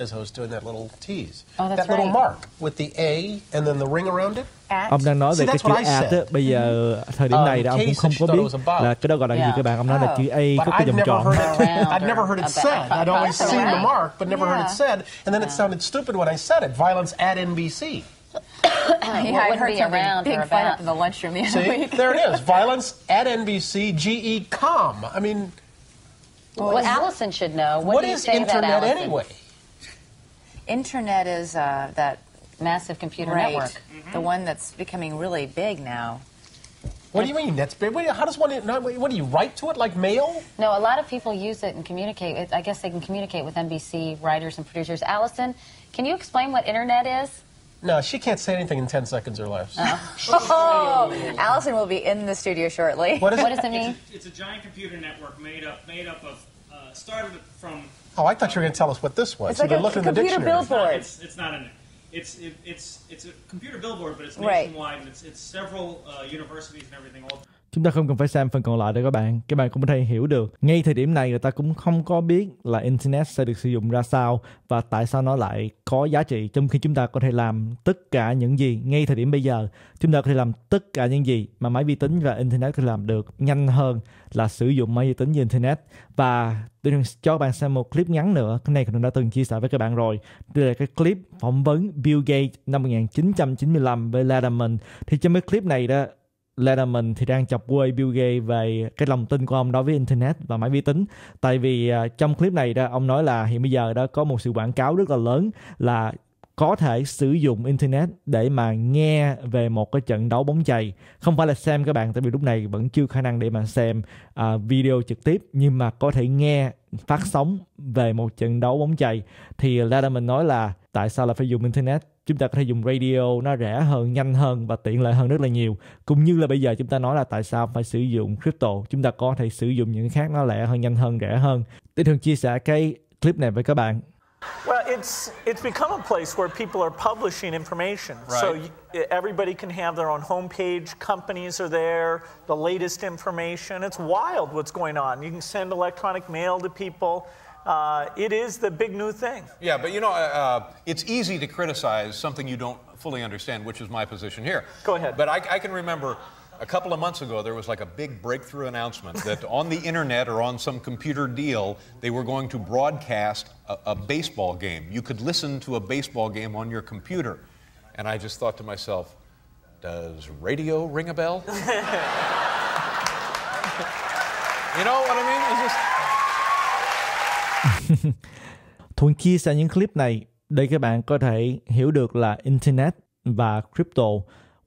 A: as opposed to in that little tease. Oh, that's that right. little mark with the A and then the ring around it. At. Ông đang nói See, cái chữ at á, bây giờ mm-hmm. thời điểm này là ông um, cũng không có biết là cái đó gọi là gì các bạn. Ông nói là oh. chữ A có cái I've chu a co cai i have never tròn. heard it. I'd never heard it said. I'd always seen the mark, but never heard it said. And then it sounded stupid when I said it. Violence at NBC. *coughs* yeah, I heard be around big fight up in the lunchroom the other See, week. there it is. *laughs* Violence at NBC, GE com. I mean,
B: what, what Allison
A: should know. What, what do you is say internet that, anyway? internet is uh, that massive computer right. network, mm -hmm. the one that's becoming really big now. What do you mean? That's big. How does one? What do you write to it like mail? No, a lot of people use it and communicate. I guess they can communicate with NBC writers and producers. Allison, can you explain what internet is? No, she can't say anything in 10 seconds or less. Oh. oh. *laughs* Allison will be in the studio shortly. What, is what does it mean? It's a, it's a giant computer network made up made up of uh, started from Oh, I thought you were going to tell us what this was. It's like a, look a in the computer dictionary. billboard. It's not, it's, it's not an, it's, it, it's, it's a computer billboard, but it's nationwide, right. and it's, it's several uh, universities and everything all chúng ta không cần phải xem phần còn lại để các bạn các bạn cũng có thể hiểu được ngay thời điểm này người ta cũng không có biết là internet sẽ được sử dụng ra sao và tại sao nó lại có giá trị trong khi chúng ta có thể làm tất cả những gì ngay thời điểm bây giờ chúng ta có thể làm tất cả những gì mà máy vi tính và internet có thể làm được nhanh hơn là sử dụng máy vi tính với internet và tôi cho các bạn xem một clip ngắn nữa cái này cũng đã từng chia sẻ với các bạn rồi đây là cái clip phỏng vấn Bill Gates năm 1995 với Lederman thì trong cái clip này đó Letterman thì đang chọc quê Bill Gates về cái lòng tin của ông đối với internet và máy vi tính. Tại vì à, trong clip này đó ông nói là hiện bây giờ đó có một sự quảng cáo rất là lớn là có thể sử dụng internet để mà nghe về một cái trận đấu bóng chày không phải là xem các bạn tại vì lúc này vẫn chưa khả năng để mà xem uh, video trực tiếp nhưng mà có thể nghe phát sóng về một trận đấu bóng chày thì Letterman nói là tại sao là phải dùng internet chúng ta có thể dùng radio nó rẻ hơn nhanh hơn và tiện lợi hơn rất là nhiều cũng như là bây giờ chúng ta nói là tại sao phải sử dụng crypto chúng ta có thể sử dụng những cái khác nó lẻ hơn nhanh hơn rẻ hơn tôi thường chia sẻ cái clip này với các bạn Well, it's it's become a place where people are publishing information. Right. So you, everybody can have their own homepage. Companies are there. The latest information. It's wild what's going on. You can send electronic mail to people. uh, it is the big new thing. Yeah, but you know, uh, uh, it's easy to criticize something you don't fully understand, which is my position here. Go ahead. But I, I can remember a couple of months ago, there was like a big breakthrough announcement *laughs* that on the internet or on some computer deal, they were going to broadcast a, a, baseball game. You could listen to a baseball game on your computer. And I just thought to myself, does radio ring a bell? *laughs* you know what I mean? *laughs* Thuận chia sẻ những clip này để các bạn có thể hiểu được là Internet và crypto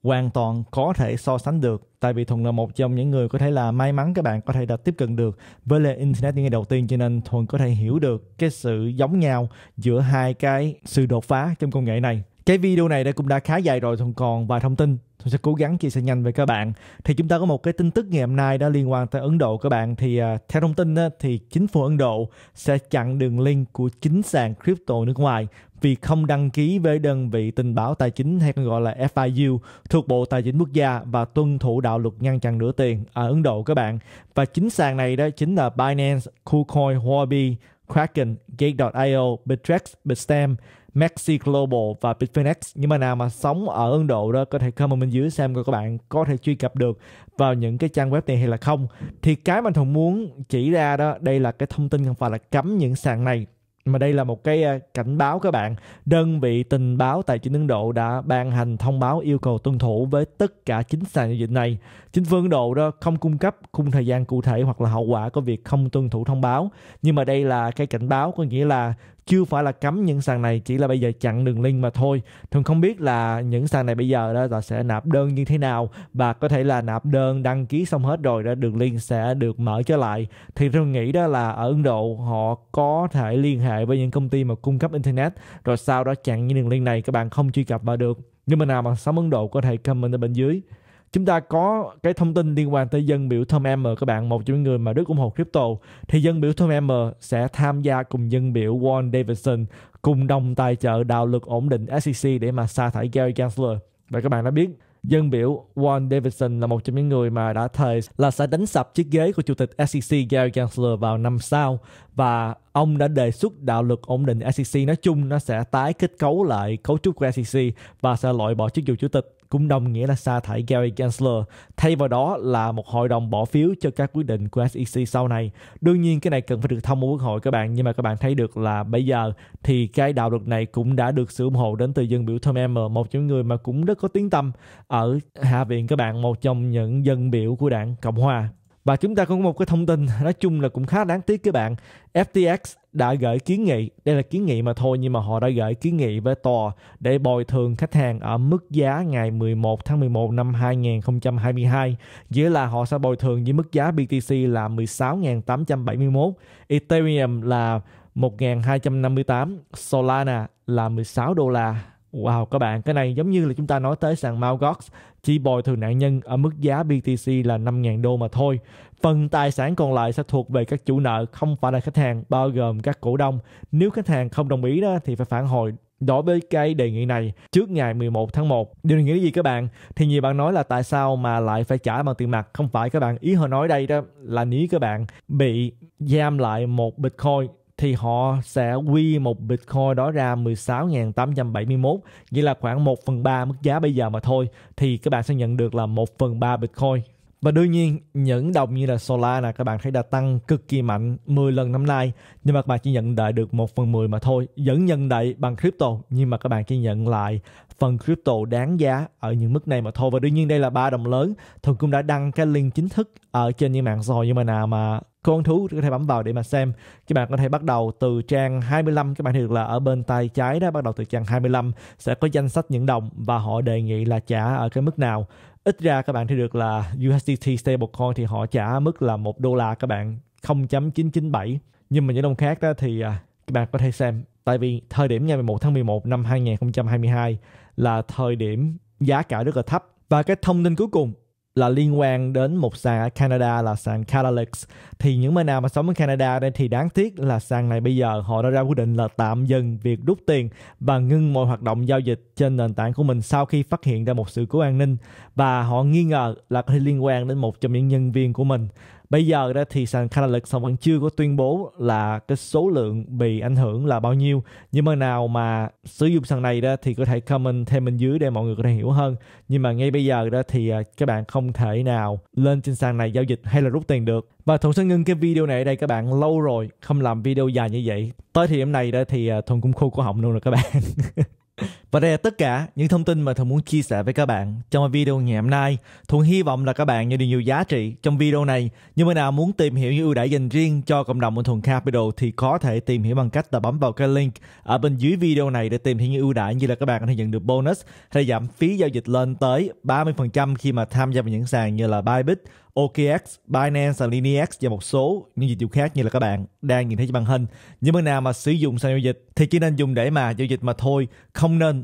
A: hoàn toàn có thể so sánh được tại vì Thuận là một trong những người có thể là may mắn các bạn có thể đã tiếp cận được với lề Internet những ngày đầu tiên cho nên Thuận có thể hiểu được cái sự giống nhau giữa hai cái sự đột phá trong công nghệ này cái video này đã cũng đã khá dài rồi còn còn vài thông tin tôi sẽ cố gắng chia sẻ nhanh với các bạn thì chúng ta có một cái tin tức ngày hôm nay đã liên quan tới Ấn Độ các bạn thì uh, theo thông tin đó, thì chính phủ Ấn Độ sẽ chặn đường link của chính sàn crypto nước ngoài vì không đăng ký với đơn vị tình báo tài chính hay còn gọi là FIU thuộc Bộ Tài chính Quốc gia và tuân thủ đạo luật ngăn chặn rửa tiền ở Ấn Độ các bạn và chính sàn này đó chính là Binance, KuCoin, Huobi, Kraken, Gate.io, Bittrex, Bitstamp Maxi Global và Bitfinex. Nhưng mà nào mà sống ở Ấn Độ đó có thể comment bên dưới xem coi các bạn có thể truy cập được vào những cái trang web này hay là không. Thì cái mà Thuận muốn chỉ ra đó, đây là cái thông tin không phải là cấm những sàn này mà đây là một cái ờ, cảnh báo các bạn đơn vị tình báo tài chính ấn độ đã ban hành thông báo yêu cầu tuân thủ với tất cả chính sàn giao dịch này chính phủ ấn độ đó không cung cấp khung thời gian cụ thể hoặc là hậu quả của việc không tuân thủ thông báo nhưng mà đây là cái cảnh báo có nghĩa là chưa phải là cấm những sàn này chỉ là bây giờ chặn đường link mà thôi thường không biết là những sàn này bây giờ đó là sẽ nạp đơn như thế nào và có thể là nạp đơn đăng ký xong hết rồi đó đường link sẽ được mở trở lại thì tôi nghĩ đó là ở Ấn Độ họ có thể liên hệ với những công ty mà cung cấp internet rồi sau đó chặn những đường link này các bạn không truy cập vào được nhưng mà nào mà sống Ấn Độ có thể comment ở bên dưới chúng ta có cái thông tin liên quan tới dân biểu Tom M các bạn một trong những người mà Đức ủng hộ crypto thì dân biểu Tom M sẽ tham gia cùng dân biểu Warren Davidson cùng đồng tài trợ đạo lực ổn định SEC để mà sa thải Gary Gensler và các bạn đã biết dân biểu Warren Davidson là một trong những người mà đã thề là sẽ đánh sập chiếc ghế của chủ tịch SEC Gary Gensler vào năm sau và ông đã đề xuất đạo luật ổn định SEC nói chung nó sẽ tái kết cấu lại cấu trúc của SEC và sẽ loại bỏ chức vụ chủ tịch cũng đồng nghĩa là sa thải Gary Gensler. Thay vào đó là một hội đồng bỏ phiếu cho các quyết định của SEC sau này. Đương nhiên cái này cần phải được thông qua quốc hội các bạn, nhưng mà các bạn thấy được là bây giờ thì cái đạo luật này cũng đã được sự ủng hộ đến từ dân biểu Tom Emmer, một trong những người mà cũng rất có tiếng tâm ở Hạ viện các bạn, một trong những dân biểu của đảng Cộng Hòa. Và chúng ta cũng có một cái thông tin nói chung là cũng khá đáng tiếc các bạn. FTX đã gửi kiến nghị đây là kiến nghị mà thôi nhưng mà họ đã gửi kiến nghị với tòa để bồi thường khách hàng ở mức giá ngày 11 tháng 11 năm 2022 nghĩa là họ sẽ bồi thường với mức giá BTC là 16.871 Ethereum là 1.258 Solana là 16 đô la Wow các bạn, cái này giống như là chúng ta nói tới sàn Mt. chỉ bồi thường nạn nhân ở mức giá BTC là 5.000 đô mà thôi. Phần tài sản còn lại sẽ thuộc về các chủ nợ, không phải là khách hàng, bao gồm các cổ đông. Nếu khách hàng không đồng ý đó thì phải phản hồi đối với cái đề nghị này trước ngày 11 tháng 1. Điều này nghĩa gì các bạn? Thì nhiều bạn nói là tại sao mà lại phải trả bằng tiền mặt? Không phải các bạn, ý họ nói đây đó là nếu các bạn bị giam lại một Bitcoin thì họ sẽ quy một Bitcoin đó ra 16.871 nghĩa là khoảng 1 phần 3 mức giá bây giờ mà thôi thì các bạn sẽ nhận được là 1 phần 3 Bitcoin và đương nhiên những đồng như là Solana các bạn thấy đã tăng cực kỳ mạnh 10 lần năm nay nhưng mà các bạn chỉ nhận đợi được 1 phần 10 mà thôi. Vẫn nhận đợi bằng crypto nhưng mà các bạn chỉ nhận lại phần crypto đáng giá ở những mức này mà thôi. Và đương nhiên đây là ba đồng lớn. Thường cũng đã đăng cái link chính thức ở trên những mạng rồi nhưng mà nào mà con thú có thể bấm vào để mà xem các bạn có thể bắt đầu từ trang 25 các bạn được là ở bên tay trái đó bắt đầu từ trang 25 sẽ có danh sách những đồng và họ đề nghị là trả ở cái mức nào ít ra các bạn thấy được là USDT stablecoin thì họ trả mức là một đô la các bạn 0.997 nhưng mà những đồng khác đó thì à, các bạn có thể xem tại vì thời điểm ngày 11 tháng 11 năm 2022 là thời điểm giá cả rất là thấp và cái thông tin cuối cùng là liên quan đến một sàn ở Canada là sàn Catalyx thì những người nào mà sống ở Canada đây thì đáng tiếc là sàn này bây giờ họ đã ra quyết định là tạm dừng việc rút tiền và ngưng mọi hoạt động giao dịch trên nền tảng của mình sau khi phát hiện ra một sự cố an ninh và họ nghi ngờ là có thể liên quan đến một trong những nhân viên của mình bây giờ đó thì sàn lực Canalix vẫn chưa có tuyên bố là cái số lượng bị ảnh hưởng là bao nhiêu nhưng mà nào mà sử dụng sàn này đó thì có thể comment thêm bên dưới để mọi người có thể hiểu hơn nhưng mà ngay bây giờ đó thì à, các bạn không thể nào lên trên sàn này giao dịch hay là rút tiền được và Thuận sẽ ngưng cái video này ở đây các bạn lâu rồi không làm video dài như vậy tới thời điểm này đó thì à, Thuận cũng khô cổ họng luôn rồi các bạn *laughs* Và đây là tất cả những thông tin mà Thuận muốn chia sẻ với các bạn trong video ngày hôm nay. Thuận hy vọng là các bạn nhận được nhiều giá trị trong video này. Nhưng mà nào muốn tìm hiểu những ưu đãi dành riêng cho cộng đồng của Thuận Capital thì có thể tìm hiểu bằng cách là bấm vào cái link ở bên dưới video này để tìm hiểu những ưu đãi như là các bạn có thể nhận được bonus hay giảm phí giao dịch lên tới 30% khi mà tham gia vào những sàn như là Bybit, OKX, Binance và Linex và một số những dịch vụ khác như là các bạn đang nhìn thấy trên màn hình. Những bên nào mà sử dụng sàn giao dịch thì chỉ nên dùng để mà giao dịch mà thôi, không nên